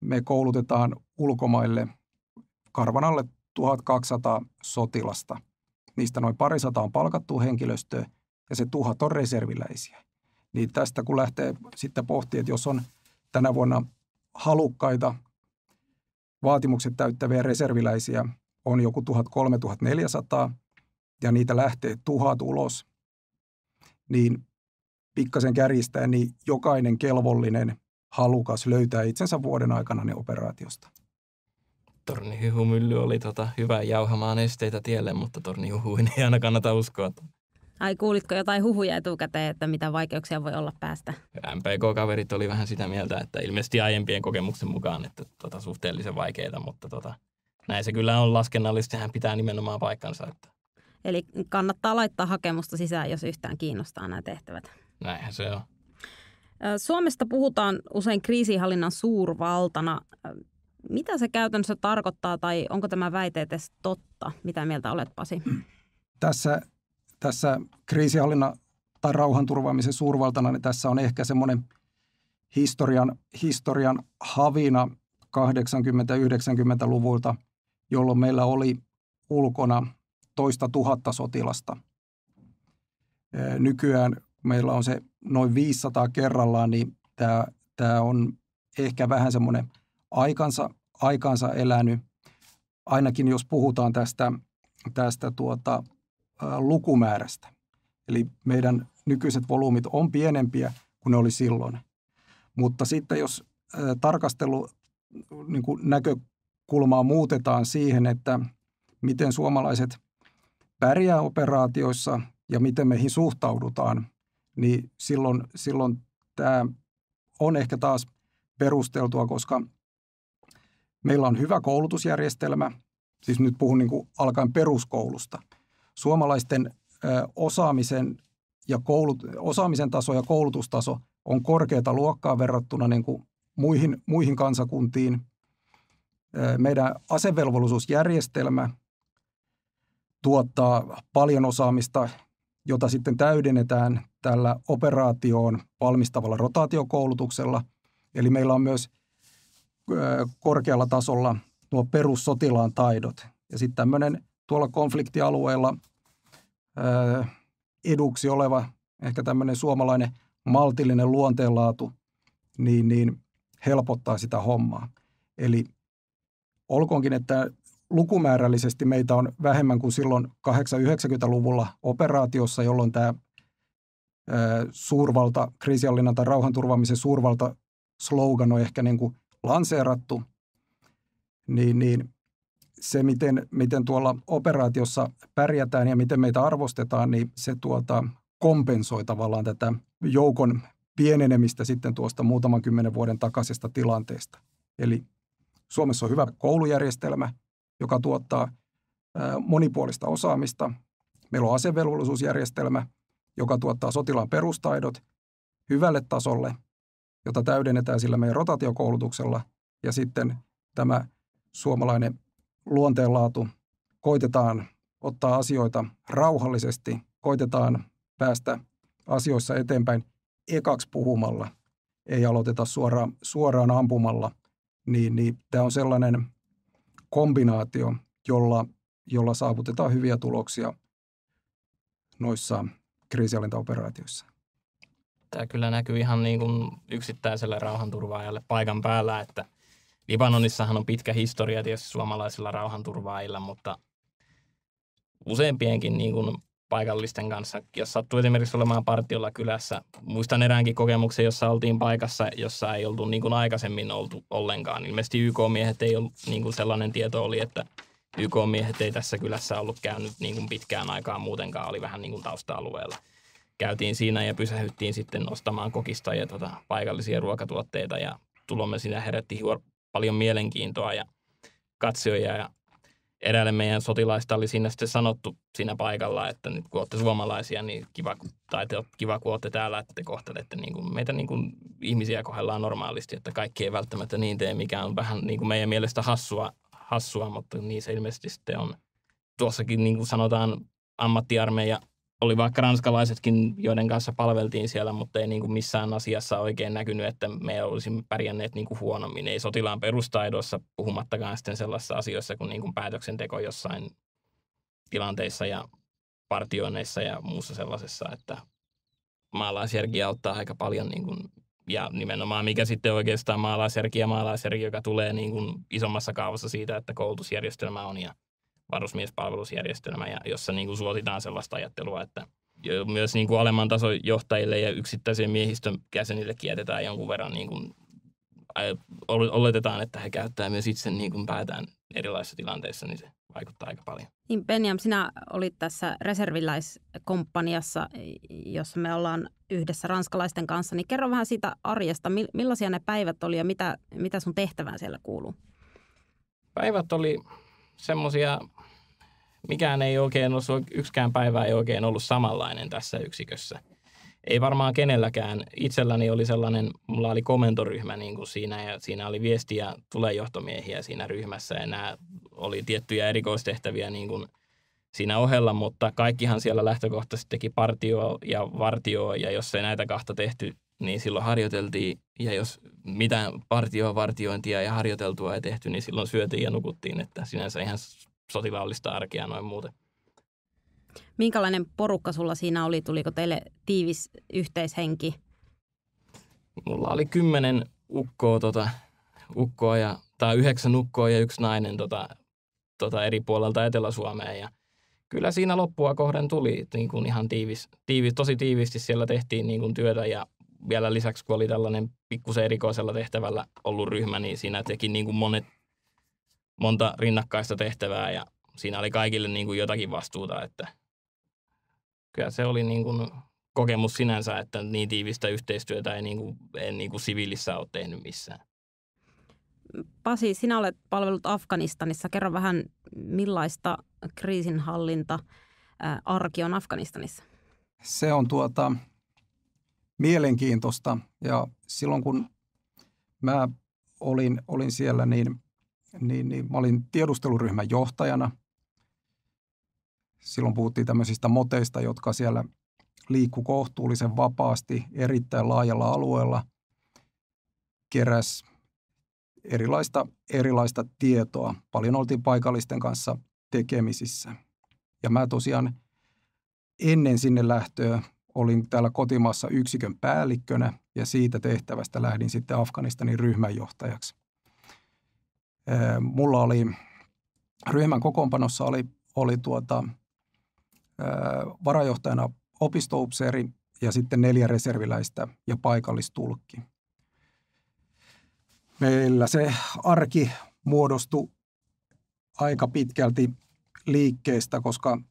me koulutetaan ulkomaille karvan alle 1200 sotilasta – niistä noin parisataa on palkattu henkilöstöä ja se tuhat on reserviläisiä. Niin tästä kun lähtee sitten pohtimaan, että jos on tänä vuonna halukkaita vaatimukset täyttäviä reserviläisiä, on joku 1300-1400 ja niitä lähtee tuhat ulos, niin pikkasen kärjistäen, niin jokainen kelvollinen halukas löytää itsensä vuoden aikana ne operaatiosta tornihuhumylly oli tota hyvä jauhamaan esteitä tielle, mutta tornihuhuin ei aina kannata uskoa. Ai kuulitko jotain huhuja etukäteen, että mitä vaikeuksia voi olla päästä? MPK-kaverit oli vähän sitä mieltä, että ilmeisesti aiempien kokemuksen mukaan, että tota, suhteellisen vaikeita, mutta tota, näin se kyllä on laskennallisesti, hän pitää nimenomaan paikkansa. Että. Eli kannattaa laittaa hakemusta sisään, jos yhtään kiinnostaa nämä tehtävät. Näinhän se on. Suomesta puhutaan usein kriisihallinnan suurvaltana. Mitä se käytännössä tarkoittaa tai onko tämä väite edes totta? Mitä mieltä olet Pasi? Tässä, tässä kriisihallinnan tai rauhanturvaamisen suurvaltana, niin tässä on ehkä semmoinen historian, historian havina 80-90-luvulta, jolloin meillä oli ulkona toista tuhatta sotilasta. Nykyään meillä on se noin 500 kerrallaan, niin tämä, tämä on ehkä vähän semmoinen – aikansa, aikansa elänyt. Ainakin jos puhutaan tästä, tästä tuota, lukumäärästä. Eli meidän nykyiset volyymit on pienempiä kuin ne oli silloin. Mutta sitten jos tarkastelu niin kuin näkökulmaa muutetaan siihen, että miten suomalaiset pärjää operaatioissa ja miten meihin suhtaudutaan, niin silloin, silloin tämä on ehkä taas perusteltua, koska Meillä on hyvä koulutusjärjestelmä, siis nyt puhun niin kuin alkaen peruskoulusta. Suomalaisten osaamisen, ja koulut, osaamisen taso ja koulutustaso on korkeata luokkaa verrattuna niin kuin muihin, muihin kansakuntiin. Meidän asevelvollisuusjärjestelmä tuottaa paljon osaamista, jota sitten täydennetään tällä operaatioon valmistavalla rotaatiokoulutuksella. Eli meillä on myös – korkealla tasolla nuo perussotilaan taidot. Ja sitten tämmöinen tuolla konfliktialueella eduksi oleva, ehkä tämmöinen suomalainen maltillinen luonteenlaatu, niin, niin helpottaa sitä hommaa. Eli olkoonkin, että lukumäärällisesti meitä on vähemmän kuin silloin 80-90-luvulla operaatiossa, jolloin tämä suurvalta, kriisiallinnan tai rauhanturvaamisen suurvalta slogan on ehkä niin kuin lanseerattu, niin, niin se, miten, miten tuolla operaatiossa pärjätään ja miten meitä arvostetaan, niin se tuota, kompensoi tavallaan tätä joukon pienenemistä sitten tuosta muutaman kymmenen vuoden takaisesta tilanteesta. Eli Suomessa on hyvä koulujärjestelmä, joka tuottaa monipuolista osaamista. Meillä on asevelvollisuusjärjestelmä, joka tuottaa sotilaan perustaidot hyvälle tasolle – jota täydennetään sillä meidän rotaatiokoulutuksella. Ja sitten tämä suomalainen luonteenlaatu koitetaan ottaa asioita rauhallisesti, koitetaan päästä asioissa eteenpäin ekaksi puhumalla, ei aloiteta suoraan, suoraan ampumalla, niin, niin tämä on sellainen kombinaatio, jolla, jolla saavutetaan hyviä tuloksia noissa kriisialintaoperaatioissa. Tämä kyllä näkyy ihan niin kuin yksittäiselle rauhanturvaajalle paikan päällä, että Libanonissahan on pitkä historia tietysti suomalaisilla rauhanturvaajilla, mutta useampienkin niin kuin paikallisten kanssa. Jos sattuu esimerkiksi olemaan partiolla kylässä, muistan eräänkin kokemuksen, jossa oltiin paikassa, jossa ei oltu niin kuin aikaisemmin oltu ollenkaan. Ilmeisesti YK-miehet ei ollut, niin kuin sellainen tieto oli, että YK-miehet ei tässä kylässä ollut käynyt niin kuin pitkään aikaan muutenkaan, oli vähän niin kuin tausta-alueella käytiin siinä ja pysähyttiin sitten ostamaan kokista ja tota, paikallisia ruokatuotteita ja tulomme siinä herätti huor- paljon mielenkiintoa ja katsojia ja eräälle meidän sotilaista oli siinä sitten sanottu siinä paikalla, että nyt kun olette suomalaisia, niin kiva, tai te, kiva kun olette täällä, että te kohtelette niin kuin, meitä niin kuin ihmisiä kohdellaan normaalisti, että kaikki ei välttämättä niin tee, mikä on vähän niin kuin meidän mielestä hassua, hassua mutta niin se ilmeisesti sitten on. Tuossakin niin kuin sanotaan ammattiarmeija oli vaikka ranskalaisetkin, joiden kanssa palveltiin siellä, mutta ei niin kuin missään asiassa oikein näkynyt, että me olisimme pärjänneet niin kuin huonommin. Ei sotilaan perustaidossa, puhumattakaan sitten sellaisissa asioissa kuin, niin kuin päätöksenteko jossain tilanteissa ja partioineissa ja muussa sellaisessa, että maalaisjärki auttaa aika paljon niin kuin, ja nimenomaan mikä sitten oikeastaan maalaisjärki ja maalaisjärki, joka tulee niin kuin isommassa kaavassa siitä, että koulutusjärjestelmä on ja varusmiespalvelusjärjestelmä, ja jossa niin kuin suositaan sellaista ajattelua, että myös niin kuin alemman tason johtajille ja yksittäisen miehistön jäsenille kietetään, jonkun verran niin kuin oletetaan, että he käyttää myös itse niin kuin päätään erilaisissa tilanteissa, niin se vaikuttaa aika paljon. Niin Benjam, sinä olit tässä reserviläiskomppaniassa, jossa me ollaan yhdessä ranskalaisten kanssa, niin kerro vähän siitä arjesta, millaisia ne päivät oli ja mitä, mitä sun tehtävään siellä kuuluu? Päivät oli semmoisia mikään ei oikein ollut, yksikään päivä ei oikein ollut samanlainen tässä yksikössä. Ei varmaan kenelläkään. Itselläni oli sellainen, mulla oli komentoryhmä niin kuin siinä ja siinä oli viestiä, tulee johtomiehiä siinä ryhmässä ja nämä oli tiettyjä erikoistehtäviä niin kuin siinä ohella, mutta kaikkihan siellä lähtökohtaisesti teki partio ja vartio ja jos ei näitä kahta tehty, niin silloin harjoiteltiin ja jos mitään partioa, vartiointia ja harjoiteltua ei tehty, niin silloin syötiin ja nukuttiin, että sinänsä ihan sotilaallista arkea noin muuten. Minkälainen porukka sulla siinä oli? Tuliko teille tiivis yhteishenki? Mulla oli kymmenen ukkoa, tota, ukkoa ja, tai yhdeksän ukkoa ja yksi nainen tota, tota eri puolelta Etelä-Suomeen. Ja kyllä siinä loppua kohden tuli niin kuin ihan tiivis, tiivis, tosi tiivisti siellä tehtiin niin kuin työtä ja vielä lisäksi, kun oli tällainen pikkusen erikoisella tehtävällä ollut ryhmä, niin siinä teki niin kuin monet monta rinnakkaista tehtävää ja siinä oli kaikille niin kuin jotakin vastuuta, että kyllä se oli niin kuin kokemus sinänsä, että niin tiivistä yhteistyötä ei niin kuin, en niin kuin siviilissä ole tehnyt missään. Pasi, sinä olet palvellut Afganistanissa. Kerro vähän, millaista kriisinhallinta arki on Afganistanissa? Se on tuota mielenkiintoista ja silloin kun mä olin, olin siellä, niin niin, niin mä olin tiedusteluryhmän johtajana. Silloin puhuttiin tämmöisistä moteista, jotka siellä liikku kohtuullisen vapaasti erittäin laajalla alueella, keräs erilaista, erilaista tietoa. Paljon oltiin paikallisten kanssa tekemisissä. Ja mä tosiaan ennen sinne lähtöä olin täällä kotimaassa yksikön päällikkönä ja siitä tehtävästä lähdin sitten Afganistanin ryhmänjohtajaksi. Mulla oli ryhmän kokoonpanossa oli, oli tuota, varajohtajana opistoupseeri ja sitten neljä reserviläistä ja paikallistulkki. Meillä se arki muodostui aika pitkälti liikkeestä, koska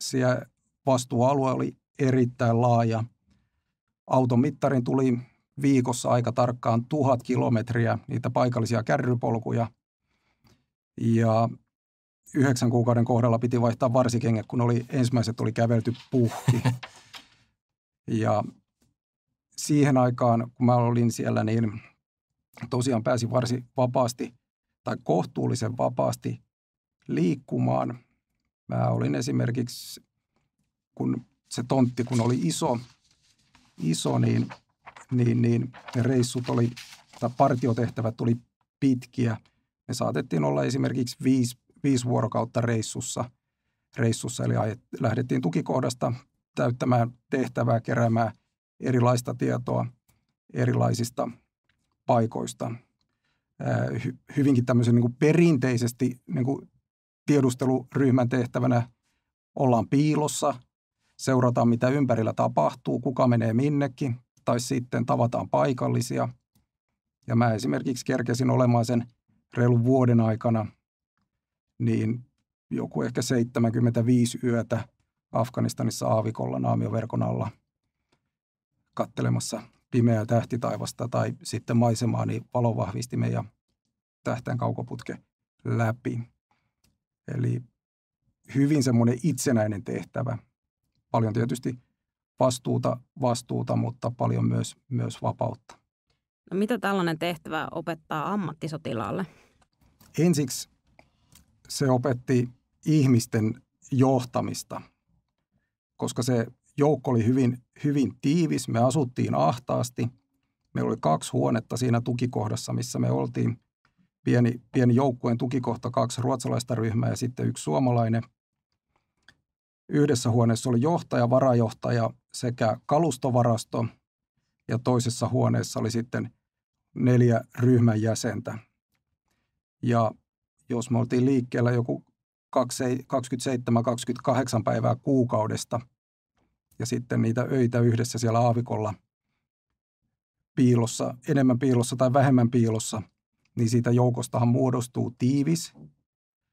siellä vastuualue oli erittäin laaja. Auton mittarin tuli viikossa aika tarkkaan tuhat kilometriä niitä paikallisia kärrypolkuja – ja yhdeksän kuukauden kohdalla piti vaihtaa varsikengät, kun oli, ensimmäiset oli kävelty puhki. ja siihen aikaan, kun mä olin siellä, niin tosiaan pääsi varsin vapaasti tai kohtuullisen vapaasti liikkumaan. Mä olin esimerkiksi, kun se tontti, kun oli iso, iso niin, niin, niin reissut oli, tai partiotehtävät oli pitkiä – me saatettiin olla esimerkiksi viisi, viisi vuorokautta reissussa, reissussa eli ajet, lähdettiin tukikohdasta täyttämään tehtävää, keräämään erilaista tietoa erilaisista paikoista. Hyvinkin tämmöisen niin kuin perinteisesti niin kuin tiedusteluryhmän tehtävänä ollaan piilossa, seurataan mitä ympärillä tapahtuu, kuka menee minnekin, tai sitten tavataan paikallisia. Ja mä esimerkiksi kerkesin olemaan sen reilun vuoden aikana niin joku ehkä 75 yötä Afganistanissa aavikolla naamioverkon alla kattelemassa pimeää tähtitaivasta tai sitten maisemaa, niin vahvisti ja tähtään kaukoputke läpi. Eli hyvin semmoinen itsenäinen tehtävä. Paljon tietysti vastuuta, vastuuta mutta paljon myös, myös vapautta. No mitä tällainen tehtävä opettaa ammattisotilaalle? Ensiksi se opetti ihmisten johtamista, koska se joukko oli hyvin, hyvin tiivis. Me asuttiin ahtaasti. Meillä oli kaksi huonetta siinä tukikohdassa, missä me oltiin. Pieni, pieni joukkueen tukikohta, kaksi ruotsalaista ryhmää ja sitten yksi suomalainen. Yhdessä huoneessa oli johtaja, varajohtaja sekä kalustovarasto ja toisessa huoneessa oli sitten neljä ryhmän jäsentä. Ja jos me oltiin liikkeellä joku 27-28 päivää kuukaudesta ja sitten niitä öitä yhdessä siellä aavikolla piilossa, enemmän piilossa tai vähemmän piilossa, niin siitä joukostahan muodostuu tiivis,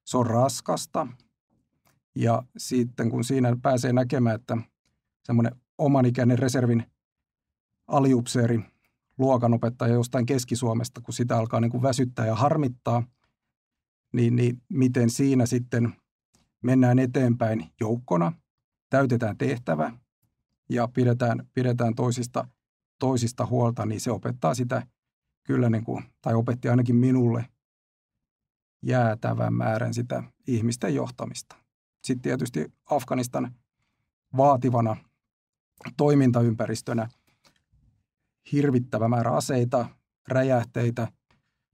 se on raskasta ja sitten kun siinä pääsee näkemään, että semmoinen ikäinen reservin aliupseeri luokanopettaja jostain Keski-Suomesta, kun sitä alkaa niin kuin väsyttää ja harmittaa, niin, niin miten siinä sitten mennään eteenpäin joukkona, täytetään tehtävä ja pidetään, pidetään toisista, toisista huolta, niin se opettaa sitä kyllä, niin kuin, tai opetti ainakin minulle jäätävän määrän sitä ihmisten johtamista. Sitten tietysti Afganistan vaativana toimintaympäristönä – hirvittävä määrä aseita, räjähteitä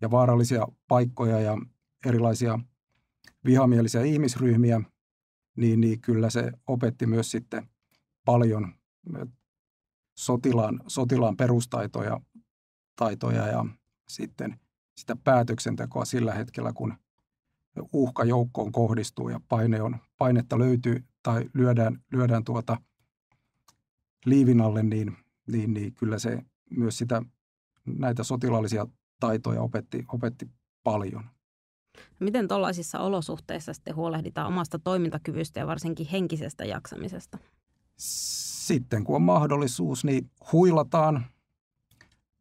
ja vaarallisia paikkoja ja erilaisia vihamielisiä ihmisryhmiä, niin, niin kyllä se opetti myös sitten paljon sotilaan, sotilaan perustaitoja taitoja ja sitten sitä päätöksentekoa sillä hetkellä, kun uhka joukkoon kohdistuu ja paine on, painetta löytyy tai lyödään, lyödään tuota liivin alle, niin, niin, niin kyllä se myös sitä, näitä sotilaallisia taitoja opetti, opetti paljon. Miten tuollaisissa olosuhteissa sitten huolehditaan omasta toimintakyvystä ja varsinkin henkisestä jaksamisesta? Sitten kun on mahdollisuus, niin huilataan,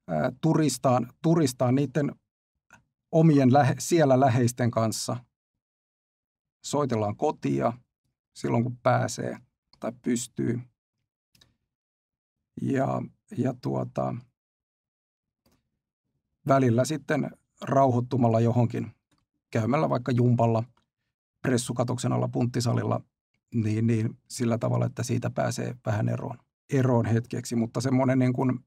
ää, turistaan, turistaan niiden omien lähe, siellä läheisten kanssa. Soitellaan kotia silloin, kun pääsee tai pystyy. Ja ja tuota, välillä sitten rauhoittumalla johonkin, käymällä vaikka jumpalla pressukatoksen alla punttisalilla, niin, niin sillä tavalla, että siitä pääsee vähän eroon, eroon hetkeksi. Mutta semmoinen niin kuin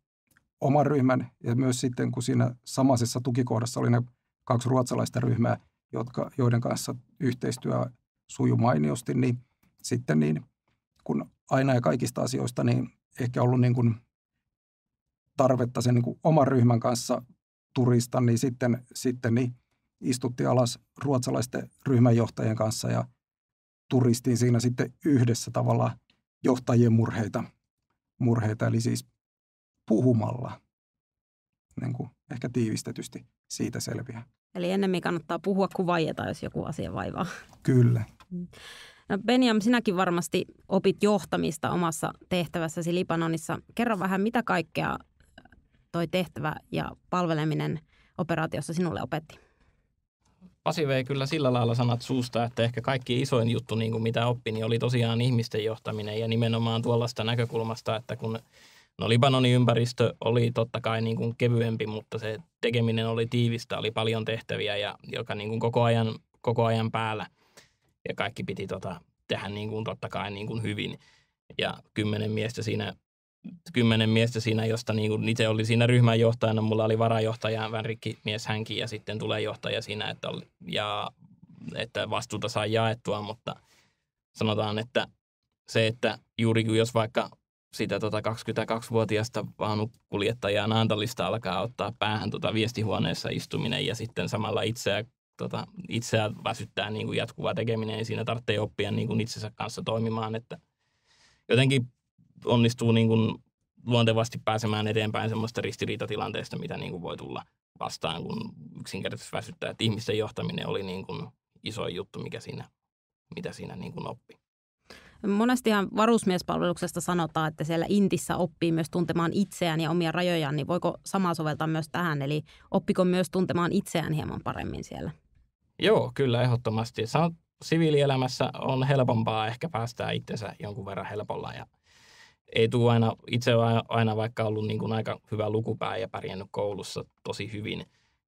oman ryhmän ja myös sitten, kun siinä samaisessa tukikohdassa oli ne kaksi ruotsalaista ryhmää, jotka, joiden kanssa yhteistyö sujuu mainiosti, niin sitten niin, kun aina ja kaikista asioista, niin ehkä ollut niin kuin tarvetta sen niin kuin oman ryhmän kanssa turista, niin sitten, sitten niin istutti alas ruotsalaisten ryhmänjohtajien kanssa ja turistiin siinä sitten yhdessä tavalla johtajien murheita, murheita eli siis puhumalla niin kuin ehkä tiivistetysti siitä selviää. Eli ennemmin kannattaa puhua kuin vaieta, jos joku asia vaivaa. Kyllä. Mm. No Benjam, sinäkin varmasti opit johtamista omassa tehtävässäsi Libanonissa. Kerro vähän, mitä kaikkea toi tehtävä ja palveleminen operaatiossa sinulle opetti? Pasi vei kyllä sillä lailla sanat suusta, että ehkä kaikki isoin juttu, niin kuin mitä oppi, niin oli tosiaan ihmisten johtaminen ja nimenomaan tuollaista näkökulmasta, että kun No Libanonin ympäristö oli totta kai niin kuin kevyempi, mutta se tekeminen oli tiivistä, oli paljon tehtäviä, ja, joka niin kuin koko, ajan, koko ajan päällä. Ja kaikki piti tota, tehdä niin kuin totta kai niin kuin hyvin. Ja kymmenen miestä siinä kymmenen miestä siinä, josta niin kuin itse oli siinä ryhmän johtajana, mulla oli varajohtaja, värikki mies hänkin ja sitten tulee johtaja siinä, että, oli, ja, että vastuuta saa jaettua, mutta sanotaan, että se, että juuri jos vaikka sitä tota 22-vuotiaasta kuljettajaa Naantalista alkaa ottaa päähän tota viestihuoneessa istuminen ja sitten samalla itseä, tota, itseä väsyttää niin kuin jatkuva tekeminen, niin siinä tarvitsee oppia niin kuin itsensä kanssa toimimaan, että jotenkin onnistuu niin kuin luontevasti pääsemään eteenpäin semmoista ristiriitatilanteesta, mitä niin kuin voi tulla vastaan, kun yksinkertaisesti väsyttää. Että ihmisten johtaminen oli niin kuin iso juttu, mikä siinä, mitä siinä niin kuin oppi. Monestihan varusmiespalveluksesta sanotaan, että siellä Intissä oppii myös tuntemaan itseään ja omia rajojaan, niin voiko samaa soveltaa myös tähän? Eli oppiko myös tuntemaan itseään hieman paremmin siellä? Joo, kyllä ehdottomasti. Sanot, siviilielämässä on helpompaa ehkä päästää itsensä jonkun verran helpolla ja – ei tule aina, itse olen aina vaikka ollut niin kuin aika hyvä lukupää ja pärjännyt koulussa tosi hyvin,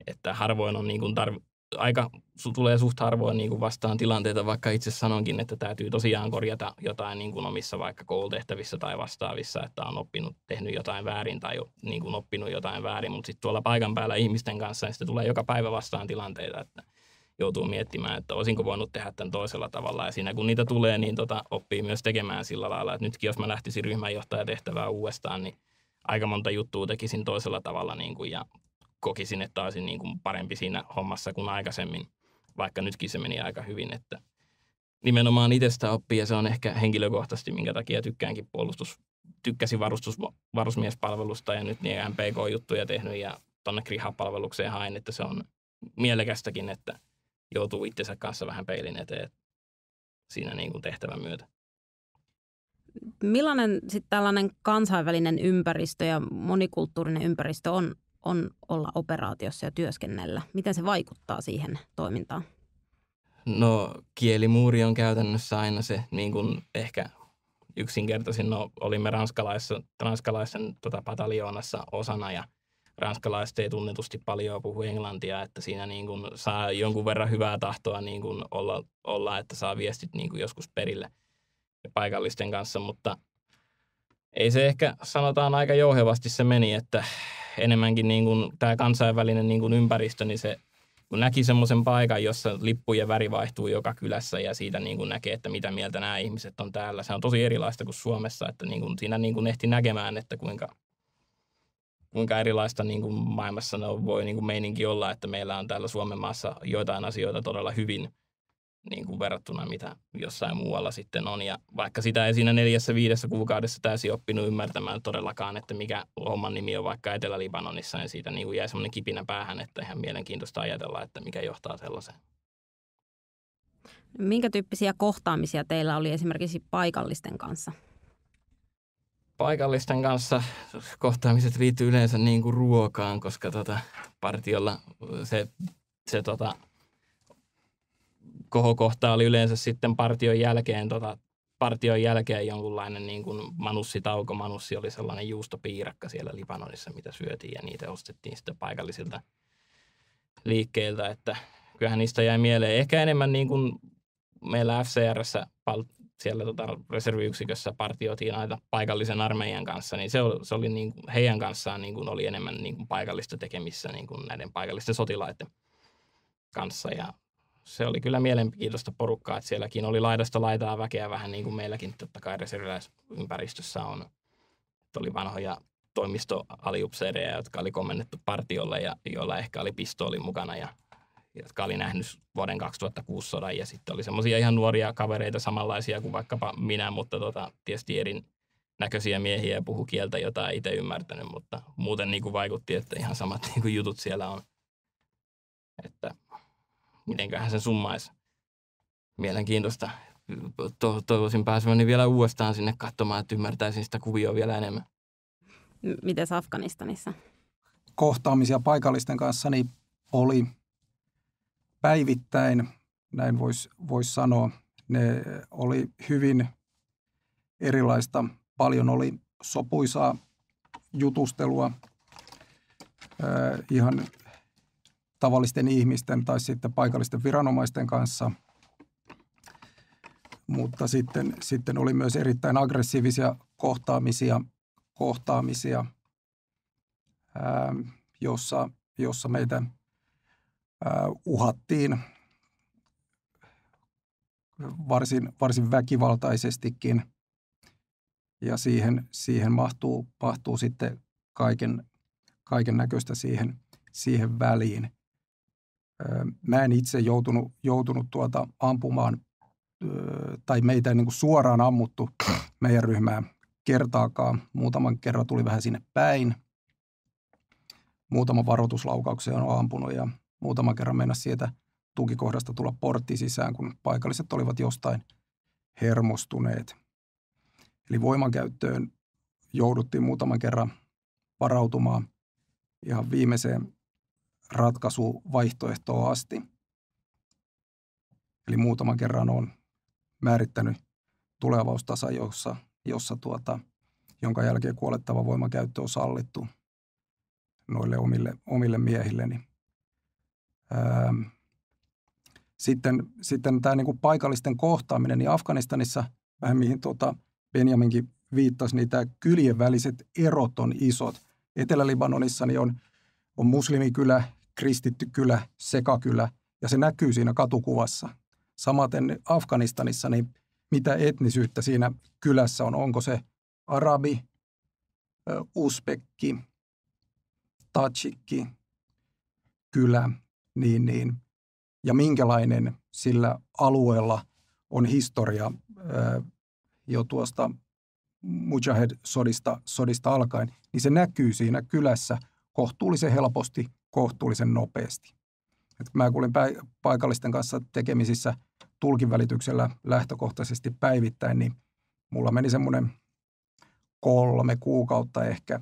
että harvoin on niin kuin tarv, aika tulee suht harvoin niin kuin vastaan tilanteita, vaikka itse sanonkin, että täytyy tosiaan korjata jotain niin kuin omissa vaikka koulutehtävissä tai vastaavissa, että on oppinut, tehnyt jotain väärin tai niin kuin oppinut jotain väärin, mutta sitten tuolla paikan päällä ihmisten kanssa niin tulee joka päivä vastaan tilanteita, että – joutuu miettimään, että olisinko voinut tehdä tämän toisella tavalla. Ja siinä kun niitä tulee, niin tota, oppii myös tekemään sillä lailla, että nytkin jos mä lähtisin ryhmänjohtajatehtävää uudestaan, niin aika monta juttua tekisin toisella tavalla niin kuin, ja kokisin, että olisin niin kuin parempi siinä hommassa kuin aikaisemmin, vaikka nytkin se meni aika hyvin, että nimenomaan itsestä oppii ja se on ehkä henkilökohtaisesti, minkä takia tykkäänkin puolustus, tykkäsin varustus, varusmiespalvelusta ja nyt niin MPK-juttuja tehnyt ja tuonne kriha hain, että se on mielekästäkin, että joutuu itsensä kanssa vähän peilin eteen siinä niin kuin tehtävän myötä. Millainen sitten tällainen kansainvälinen ympäristö ja monikulttuurinen ympäristö on, on olla operaatiossa ja työskennellä? Miten se vaikuttaa siihen toimintaan? No kielimuuri on käytännössä aina se niin kuin ehkä yksinkertaisin. No olimme ranskalaisen, ranskalaisen tota, pataljoonassa osana ja – ranskalaiset ei tunnetusti paljon puhu englantia, että siinä niin kuin saa jonkun verran hyvää tahtoa niin kuin olla, olla, että saa viestit niin kuin joskus perille paikallisten kanssa, mutta ei se ehkä, sanotaan aika jouhevasti se meni, että enemmänkin niin kuin tämä kansainvälinen niin kuin ympäristö, niin se kun näki semmoisen paikan, jossa lippujen väri vaihtuu joka kylässä ja siitä niin kuin näkee, että mitä mieltä nämä ihmiset on täällä. Se on tosi erilaista kuin Suomessa, että niin kuin siinä niin kuin ehti näkemään, että kuinka kuinka erilaista niin kuin maailmassa no, voi niin kuin meininki olla, että meillä on täällä Suomen maassa joitain asioita todella hyvin niin kuin verrattuna mitä jossain muualla sitten on. Ja vaikka sitä ei siinä neljässä viidessä kuukaudessa täysin oppinut ymmärtämään todellakaan, että mikä homman nimi on vaikka Etelä-Libanonissa, niin siitä niin kuin jäi semmoinen kipinä päähän, että ihan mielenkiintoista ajatella, että mikä johtaa sellaiseen. Minkä tyyppisiä kohtaamisia teillä oli esimerkiksi paikallisten kanssa? paikallisten kanssa kohtaamiset liittyy yleensä niin kuin ruokaan, koska tota, partiolla se, se tota, kohokohta oli yleensä sitten partion jälkeen, tota, partion jälkeen jonkunlainen niin kuin manussitauko. Manussi oli sellainen juustopiirakka siellä Libanonissa, mitä syötiin ja niitä ostettiin sitten paikallisilta liikkeiltä, että kyllähän niistä jäi mieleen. Ehkä enemmän niin kuin meillä FCRssä siellä tota reserviyksikössä partioitiin aina paikallisen armeijan kanssa, niin se oli, se oli niin kuin, heidän kanssaan niin kuin oli enemmän niin kuin paikallista tekemissä niin kuin näiden paikallisten sotilaiden kanssa. Ja se oli kyllä mielenkiintoista porukkaa, että sielläkin oli laidasta laitaa väkeä vähän niin kuin meilläkin totta kai reserviläisympäristössä on. Että oli vanhoja toimistoaliupseereja, jotka oli komennettu partiolle ja joilla ehkä oli pistooli mukana ja jotka oli nähnyt vuoden 2006 sodan ja sitten oli semmoisia ihan nuoria kavereita samanlaisia kuin vaikkapa minä, mutta tota, tietysti eri näköisiä miehiä ja puhu kieltä, jota ei itse ymmärtänyt, mutta muuten niin kuin vaikutti, että ihan samat niin kuin jutut siellä on. Että mitenköhän sen summaisi. Mielenkiintoista. To- toivoisin pääseväni vielä uudestaan sinne katsomaan, että ymmärtäisin sitä kuvioa vielä enemmän. Miten Afganistanissa? Kohtaamisia paikallisten kanssa niin oli päivittäin, näin voisi vois sanoa. Ne oli hyvin erilaista. Paljon oli sopuisaa jutustelua äh, ihan tavallisten ihmisten tai sitten paikallisten viranomaisten kanssa. Mutta sitten, sitten oli myös erittäin aggressiivisia kohtaamisia, kohtaamisia ähm, jossa, jossa meitä uhattiin varsin, varsin väkivaltaisestikin. Ja siihen, siihen mahtuu, mahtuu sitten kaiken, kaiken näköistä siihen, siihen väliin. Mä en itse joutunut, joutunut tuota ampumaan, tai meitä ei niin kuin suoraan ammuttu meidän ryhmää kertaakaan. Muutaman kerran tuli vähän sinne päin. muutama varoituslaukauksia on ampunut ja muutama kerran mennä sieltä tukikohdasta tulla portti sisään, kun paikalliset olivat jostain hermostuneet. Eli voimankäyttöön jouduttiin muutaman kerran varautumaan ihan viimeiseen ratkaisuvaihtoehtoon asti. Eli muutaman kerran on määrittänyt tulevaustasa, jossa, jossa tuota, jonka jälkeen kuolettava voimakäyttö on sallittu noille omille, omille miehille, niin sitten, sitten tämä niin kuin paikallisten kohtaaminen, niin Afganistanissa, vähän mihin tuota Benjaminkin viittasi, niin tämä kylien väliset erot on isot. Etelä-Libanonissa niin on, on muslimikylä, kristitty kylä, sekakylä, ja se näkyy siinä katukuvassa. Samaten Afganistanissa, niin mitä etnisyyttä siinä kylässä on? Onko se arabi, uspekki, tajikki kylä, niin, niin, ja minkälainen sillä alueella on historia äh, jo tuosta mujahed sodista sodista alkaen, niin se näkyy siinä kylässä kohtuullisen helposti, kohtuullisen nopeasti. Et mä kuulin paikallisten kanssa tekemisissä tulkin välityksellä lähtökohtaisesti päivittäin, niin mulla meni semmoinen kolme kuukautta ehkä,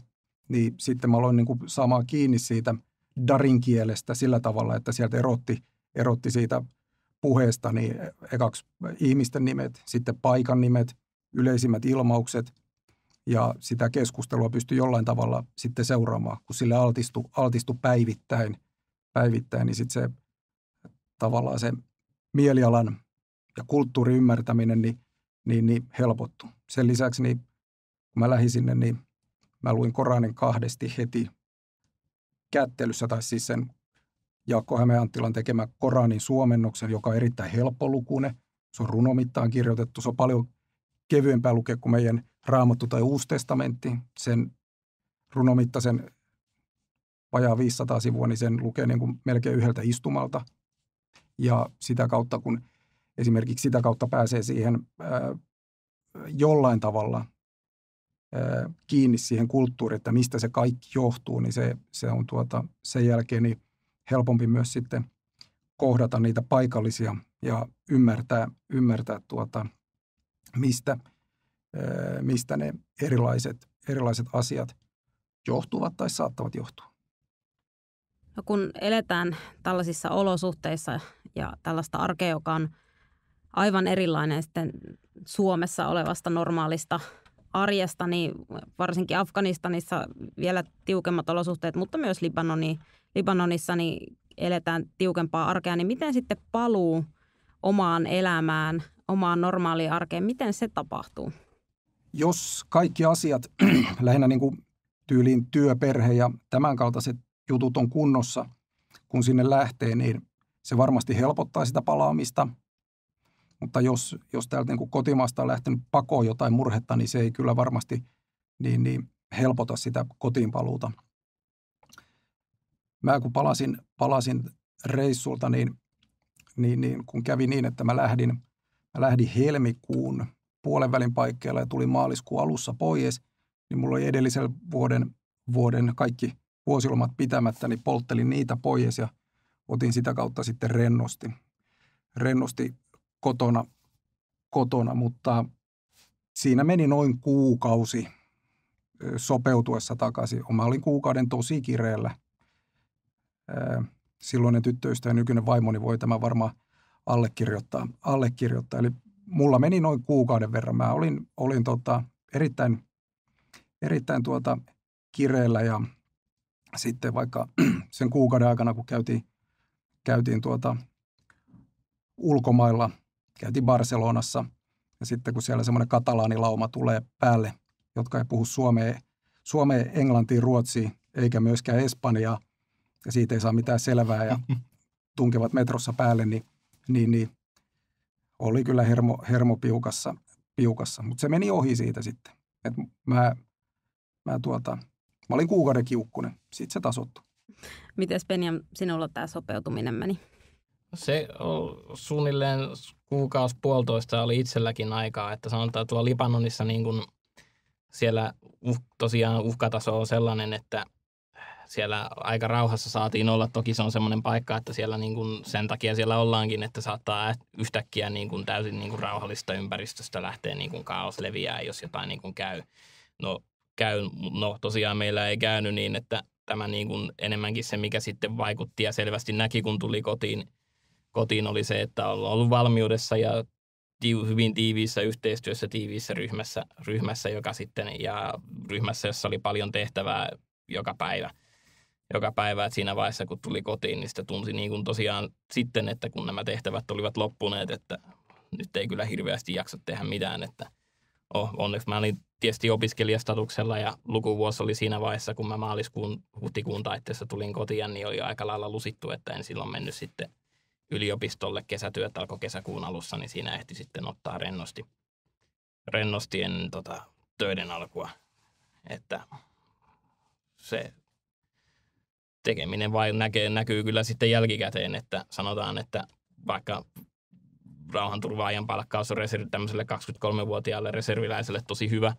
niin sitten mä aloin niin kuin saamaan kiinni siitä – darin kielestä sillä tavalla, että sieltä erotti, erotti siitä puheesta niin ekaksi ihmisten nimet, sitten paikan nimet, yleisimmät ilmaukset ja sitä keskustelua pystyi jollain tavalla sitten seuraamaan, kun sille altistui, altistui päivittäin, päivittäin, niin sitten se tavallaan se mielialan ja kulttuurin ymmärtäminen niin, niin, niin helpottu. Sen lisäksi, niin, kun mä lähdin sinne, niin mä luin Koranin kahdesti heti kättelyssä, tai siis sen Jaakko Hämeenanttilan tekemä Koranin suomennoksen, joka on erittäin lukune, Se on runomittaan kirjoitettu, se on paljon kevyempää lukea kuin meidän Raamattu tai Uusi testamentti. Sen runomittaisen vajaa 500 sivua, niin sen lukee niin kuin melkein yhdeltä istumalta. Ja sitä kautta, kun esimerkiksi sitä kautta pääsee siihen ää, jollain tavalla kiinni siihen kulttuuriin, että mistä se kaikki johtuu, niin se, se on tuota, sen jälkeen niin helpompi myös sitten kohdata niitä paikallisia ja ymmärtää, ymmärtää tuota, mistä, mistä ne erilaiset, erilaiset asiat johtuvat tai saattavat johtua. No kun eletään tällaisissa olosuhteissa ja tällaista arkea, joka on aivan erilainen sitten Suomessa olevasta normaalista – Arjesta niin varsinkin Afganistanissa vielä tiukemmat olosuhteet, mutta myös Libanoni, Libanonissa niin eletään tiukempaa arkea, niin miten sitten paluu omaan elämään, omaan normaaliin arkeen, miten se tapahtuu? Jos kaikki asiat, lähinnä niin kuin tyyliin työ, perhe ja tämän kaltaiset jutut on kunnossa, kun sinne lähtee, niin se varmasti helpottaa sitä palaamista – mutta jos, jos täältä niin kuin kotimaasta on lähtenyt pakoon jotain murhetta, niin se ei kyllä varmasti niin, niin helpota sitä kotiinpaluuta. Mä kun palasin, palasin reissulta, niin, niin, niin kun kävi niin, että mä lähdin, mä lähdin helmikuun puolen välin paikkeilla ja tulin maaliskuun alussa pois, niin mulla oli edellisen vuoden, vuoden kaikki vuosilomat pitämättä, niin polttelin niitä pois ja otin sitä kautta sitten rennosti, rennosti kotona, kotona, mutta siinä meni noin kuukausi sopeutuessa takaisin. Mä olin kuukauden tosi kireellä. Silloinen tyttöystä ja nykyinen vaimoni voi tämä varmaan allekirjoittaa. allekirjoittaa. Eli mulla meni noin kuukauden verran. Mä olin, olin tota, erittäin, erittäin tuota, kireellä ja sitten vaikka sen kuukauden aikana, kun käytiin, käytiin tuota, ulkomailla – Käytiin Barcelonassa ja sitten kun siellä semmoinen katalaanilauma tulee päälle, jotka ei puhu suomea, suomea, englantia, ruotsia eikä myöskään espanjaa ja siitä ei saa mitään selvää ja tunkevat metrossa päälle, niin, niin, niin oli kyllä hermo, hermo piukassa, piukassa. mutta se meni ohi siitä sitten. Et mä, mä, tuota, mä olin kuukauden kiukkunen, sitten se tasottui. Miten Benjam, sinulla tämä sopeutuminen meni? Se on suunnilleen kuukausi puolitoista oli itselläkin aikaa, että sanotaan että tuolla Libanonissa niin kuin siellä uh, tosiaan uhkataso on sellainen, että siellä aika rauhassa saatiin olla. Toki se on semmoinen paikka, että siellä niin kuin sen takia siellä ollaankin, että saattaa yhtäkkiä niin kuin täysin niin kuin rauhallista ympäristöstä lähteä niin kuin kaos leviää, jos jotain niin kuin käy. No, käy. no tosiaan meillä ei käynyt niin, että tämä niin kuin enemmänkin se, mikä sitten vaikutti ja selvästi näki, kun tuli kotiin – kotiin oli se, että on ollut valmiudessa ja hyvin tiiviissä yhteistyössä, tiiviissä ryhmässä, ryhmässä, joka sitten, ja ryhmässä, jossa oli paljon tehtävää joka päivä. Joka päivä, että siinä vaiheessa, kun tuli kotiin, niin sitä tunsi niin kuin tosiaan sitten, että kun nämä tehtävät olivat loppuneet, että nyt ei kyllä hirveästi jaksa tehdä mitään, että oh, onneksi mä olin tietysti opiskelijastatuksella ja lukuvuosi oli siinä vaiheessa, kun mä maaliskuun huhtikuun taitteessa tulin kotiin, niin oli aika lailla lusittu, että en silloin mennyt sitten – yliopistolle kesätyöt alkoi kesäkuun alussa, niin siinä ehti sitten ottaa rennosti, rennosti ennen tota, töiden alkua. Että se tekeminen vai näkee, näkyy kyllä sitten jälkikäteen, että sanotaan, että vaikka rauhanturvaajan palkkaus on reservi, tämmöiselle 23-vuotiaalle reserviläiselle tosi hyvä,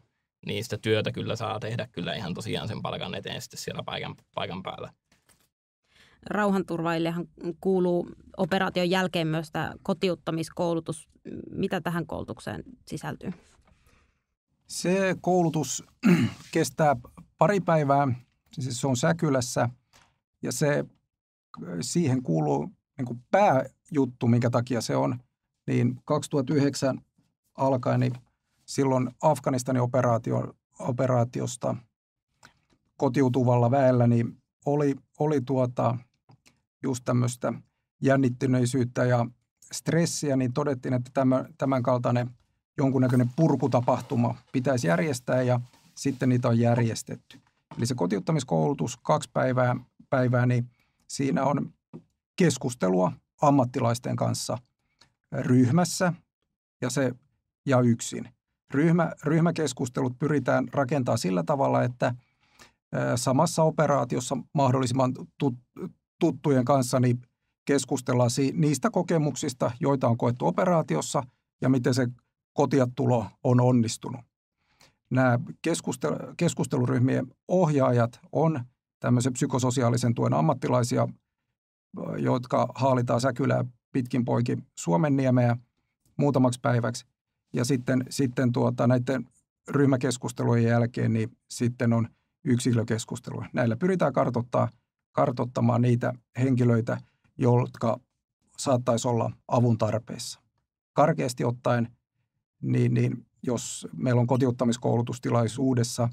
niin sitä työtä kyllä saa tehdä kyllä ihan tosiaan sen palkan eteen sitten siellä paikan, paikan päällä rauhanturvailijahan kuuluu operaation jälkeen myös tämä kotiuttamiskoulutus. Mitä tähän koulutukseen sisältyy? Se koulutus kestää pari päivää, siis se on Säkylässä ja se, siihen kuuluu niin kuin pääjuttu, minkä takia se on, niin 2009 alkaen, niin silloin Afganistanin operaatio, operaatiosta kotiutuvalla väellä, niin oli, oli tuota, just tämmöistä jännittyneisyyttä ja stressiä, niin todettiin, että tämän, tämänkaltainen jonkunnäköinen purkutapahtuma pitäisi järjestää ja sitten niitä on järjestetty. Eli se kotiuttamiskoulutus kaksi päivää, päivää niin siinä on keskustelua ammattilaisten kanssa ryhmässä ja, se, ja yksin. Ryhmä, ryhmäkeskustelut pyritään rakentaa sillä tavalla, että samassa operaatiossa mahdollisimman tut, tuttujen kanssa niin keskustellaan niistä kokemuksista, joita on koettu operaatiossa ja miten se kotiattulo on onnistunut. Nämä keskustel- keskusteluryhmien ohjaajat on tämmöisen psykososiaalisen tuen ammattilaisia, jotka haalitaan säkylää pitkin poikin Suomenniemeä muutamaksi päiväksi. Ja sitten, sitten tuota, näiden ryhmäkeskustelujen jälkeen niin sitten on yksilökeskustelu. Näillä pyritään kartoittamaan – kartoittamaan niitä henkilöitä, jotka saattaisi olla avun tarpeessa. Karkeasti ottaen, niin, niin jos meillä on kotiuttamiskoulutustilaisuudessa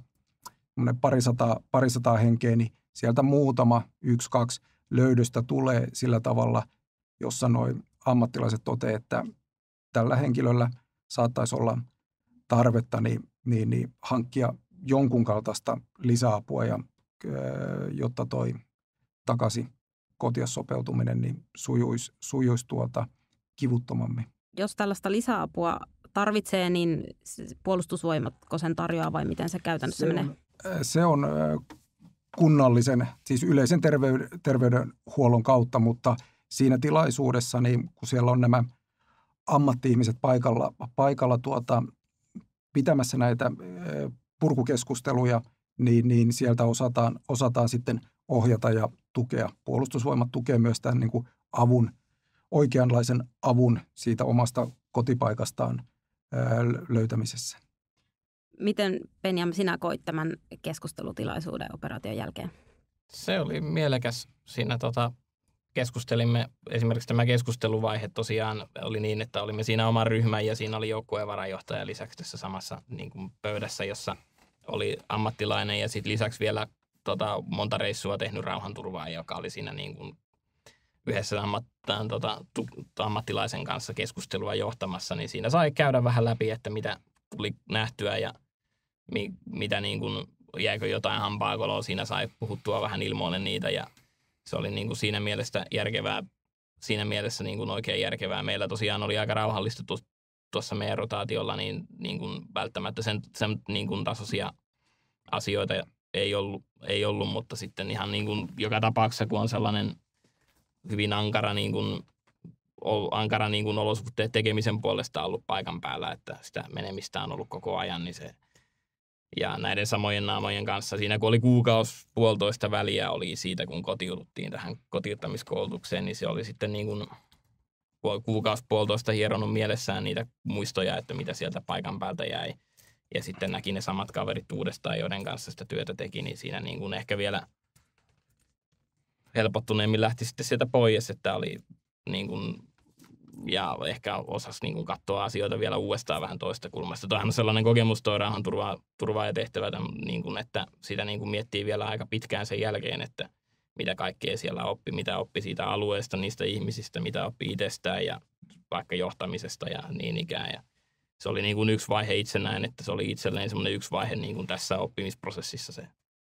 parisataa, parisataa henkeä, niin sieltä muutama, yksi, kaksi löydöstä tulee sillä tavalla, jossa noin ammattilaiset toteavat, että tällä henkilöllä saattaisi olla tarvetta niin, niin, niin hankkia jonkun kaltaista lisäapua, ja, öö, jotta toi takaisin kotia sopeutuminen niin sujuisi, sujuisi tuota kivuttomammin. Jos tällaista lisäapua tarvitsee, niin puolustusvoimatko sen tarjoaa vai miten se käytännössä se menee? On, äh, se on äh, kunnallisen, siis yleisen terveydenhuollon kautta, mutta siinä tilaisuudessa, niin kun siellä on nämä ammatti-ihmiset paikalla, paikalla tuota, pitämässä näitä äh, purkukeskusteluja – niin, niin sieltä osataan, osataan sitten ohjata ja tukea. Puolustusvoimat tukee myös tämän niin kuin avun, oikeanlaisen avun siitä omasta kotipaikastaan löytämisessä. Miten Penjam sinä koit tämän keskustelutilaisuuden operaation jälkeen? Se oli mielekäs. Siinä tota, keskustelimme, esimerkiksi tämä keskusteluvaihe tosiaan oli niin, että olimme siinä oman ryhmän ja siinä oli joukkueen varajohtaja lisäksi tässä samassa niin kuin pöydässä, jossa – oli ammattilainen ja sitten lisäksi vielä tota, monta reissua tehnyt rauhanturvaa, joka oli siinä niin kuin yhdessä ammattilaisen, tota, ammattilaisen kanssa keskustelua johtamassa, niin siinä sai käydä vähän läpi, että mitä tuli nähtyä ja mi, mitä niin kuin, jäikö jotain hampaakoloa, siinä sai puhuttua vähän ilmoille niitä ja se oli niin kuin siinä mielessä järkevää, siinä mielessä niin kuin oikein järkevää. Meillä tosiaan oli aika rauhallista tuossa meidän rotaatiolla, niin, niin kuin välttämättä sen, sen niin kuin tasoisia asioita ei ollut, ei ollut, mutta sitten ihan niin kuin joka tapauksessa, kun on sellainen hyvin ankara, niin kuin, ankara niin kuin olosuhteet tekemisen puolesta ollut paikan päällä, että sitä menemistä on ollut koko ajan, niin se ja näiden samojen naamojen kanssa siinä, kun oli kuukausi puolitoista väliä oli siitä, kun kotiututtiin tähän kotiuttamiskoulutukseen, niin se oli sitten niin kuin kuukausi puolitoista hieronut mielessään niitä muistoja, että mitä sieltä paikan päältä jäi. Ja sitten näki ne samat kaverit uudestaan, joiden kanssa sitä työtä teki, niin siinä niin kuin ehkä vielä helpottuneemmin lähti sitten sieltä pois, että oli niin kuin, ja ehkä osas niin kuin katsoa asioita vielä uudestaan vähän toista kulmasta. Toihan on sellainen kokemus, tuo rahan turvaa, turvaa ja tehtävä, niin kuin, että sitä niin kuin miettii vielä aika pitkään sen jälkeen, että – mitä kaikkea siellä oppi, mitä oppi siitä alueesta, niistä ihmisistä, mitä oppi itsestään ja vaikka johtamisesta ja niin ikään. Ja se oli niin kuin yksi vaihe itsenäinen, että se oli itselleen semmoinen yksi vaihe niin kuin tässä oppimisprosessissa se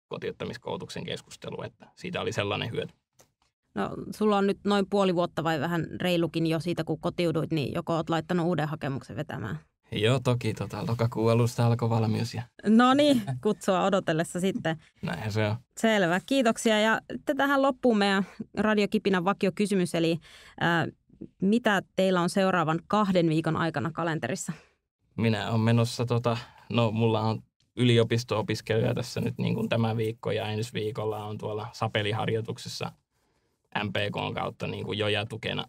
kotiuttamiskoulutuksen keskustelu, että siitä oli sellainen hyöty. No, sulla on nyt noin puoli vuotta vai vähän reilukin jo siitä, kun kotiuduit, niin joko olet laittanut uuden hakemuksen vetämään? Joo, toki tota, lokakuun alusta alkoi valmius. Ja... No niin, kutsua odotellessa sitten. Näin se on. Selvä, kiitoksia. Ja tähän loppuun meidän Radiokipinän vakiokysymys, eli äh, mitä teillä on seuraavan kahden viikon aikana kalenterissa? Minä olen menossa, tota, no mulla on yliopisto-opiskelija tässä nyt niin kuin tämä viikko ja ensi viikolla on tuolla sapeliharjoituksessa MPK kautta niin kuin joja tukena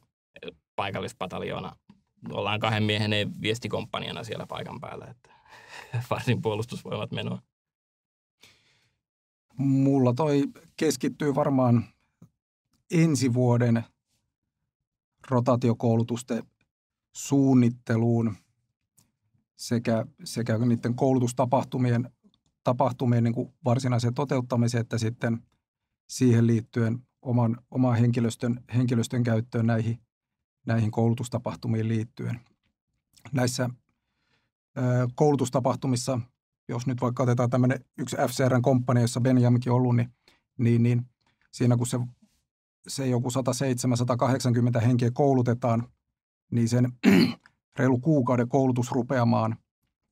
paikallispataljoona ollaan kahden miehen viestikomppaniana siellä paikan päällä, että varsin puolustusvoimat menoa. Mulla toi keskittyy varmaan ensi vuoden rotaatiokoulutusten suunnitteluun sekä, sekä niiden koulutustapahtumien tapahtumien niin kuin varsinaiseen toteuttamiseen että sitten siihen liittyen oman, oman henkilöstön, henkilöstön käyttöön näihin – näihin koulutustapahtumiin liittyen. Näissä koulutustapahtumissa, jos nyt vaikka otetaan tämmöinen yksi fcr komppania, jossa Benjaminkin on ollut, niin, niin, niin siinä kun se, se joku 107 180 henkeä koulutetaan, niin sen reilu kuukauden koulutus rupeamaan,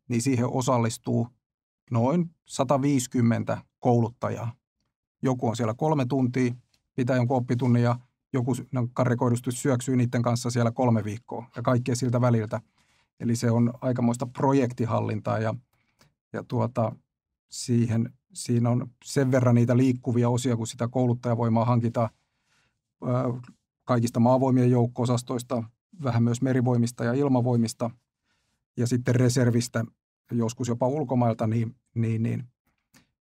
niin siihen osallistuu noin 150 kouluttajaa. Joku on siellä kolme tuntia, pitää jonkun oppitunnin ja joku no, karrikoidusti syöksyy niiden kanssa siellä kolme viikkoa ja kaikkea siltä väliltä. Eli se on aikamoista projektihallintaa ja, ja tuota, siihen, siinä on sen verran niitä liikkuvia osia, kun sitä kouluttajavoimaa hankitaan kaikista maavoimien joukko-osastoista, vähän myös merivoimista ja ilmavoimista ja sitten reservistä, joskus jopa ulkomailta, niin, niin, niin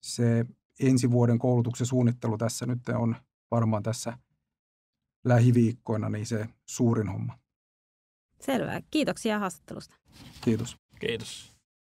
se ensi vuoden koulutuksen suunnittelu tässä nyt on varmaan tässä lähiviikkoina niin se suurin homma. Selvä. Kiitoksia haastattelusta. Kiitos. Kiitos.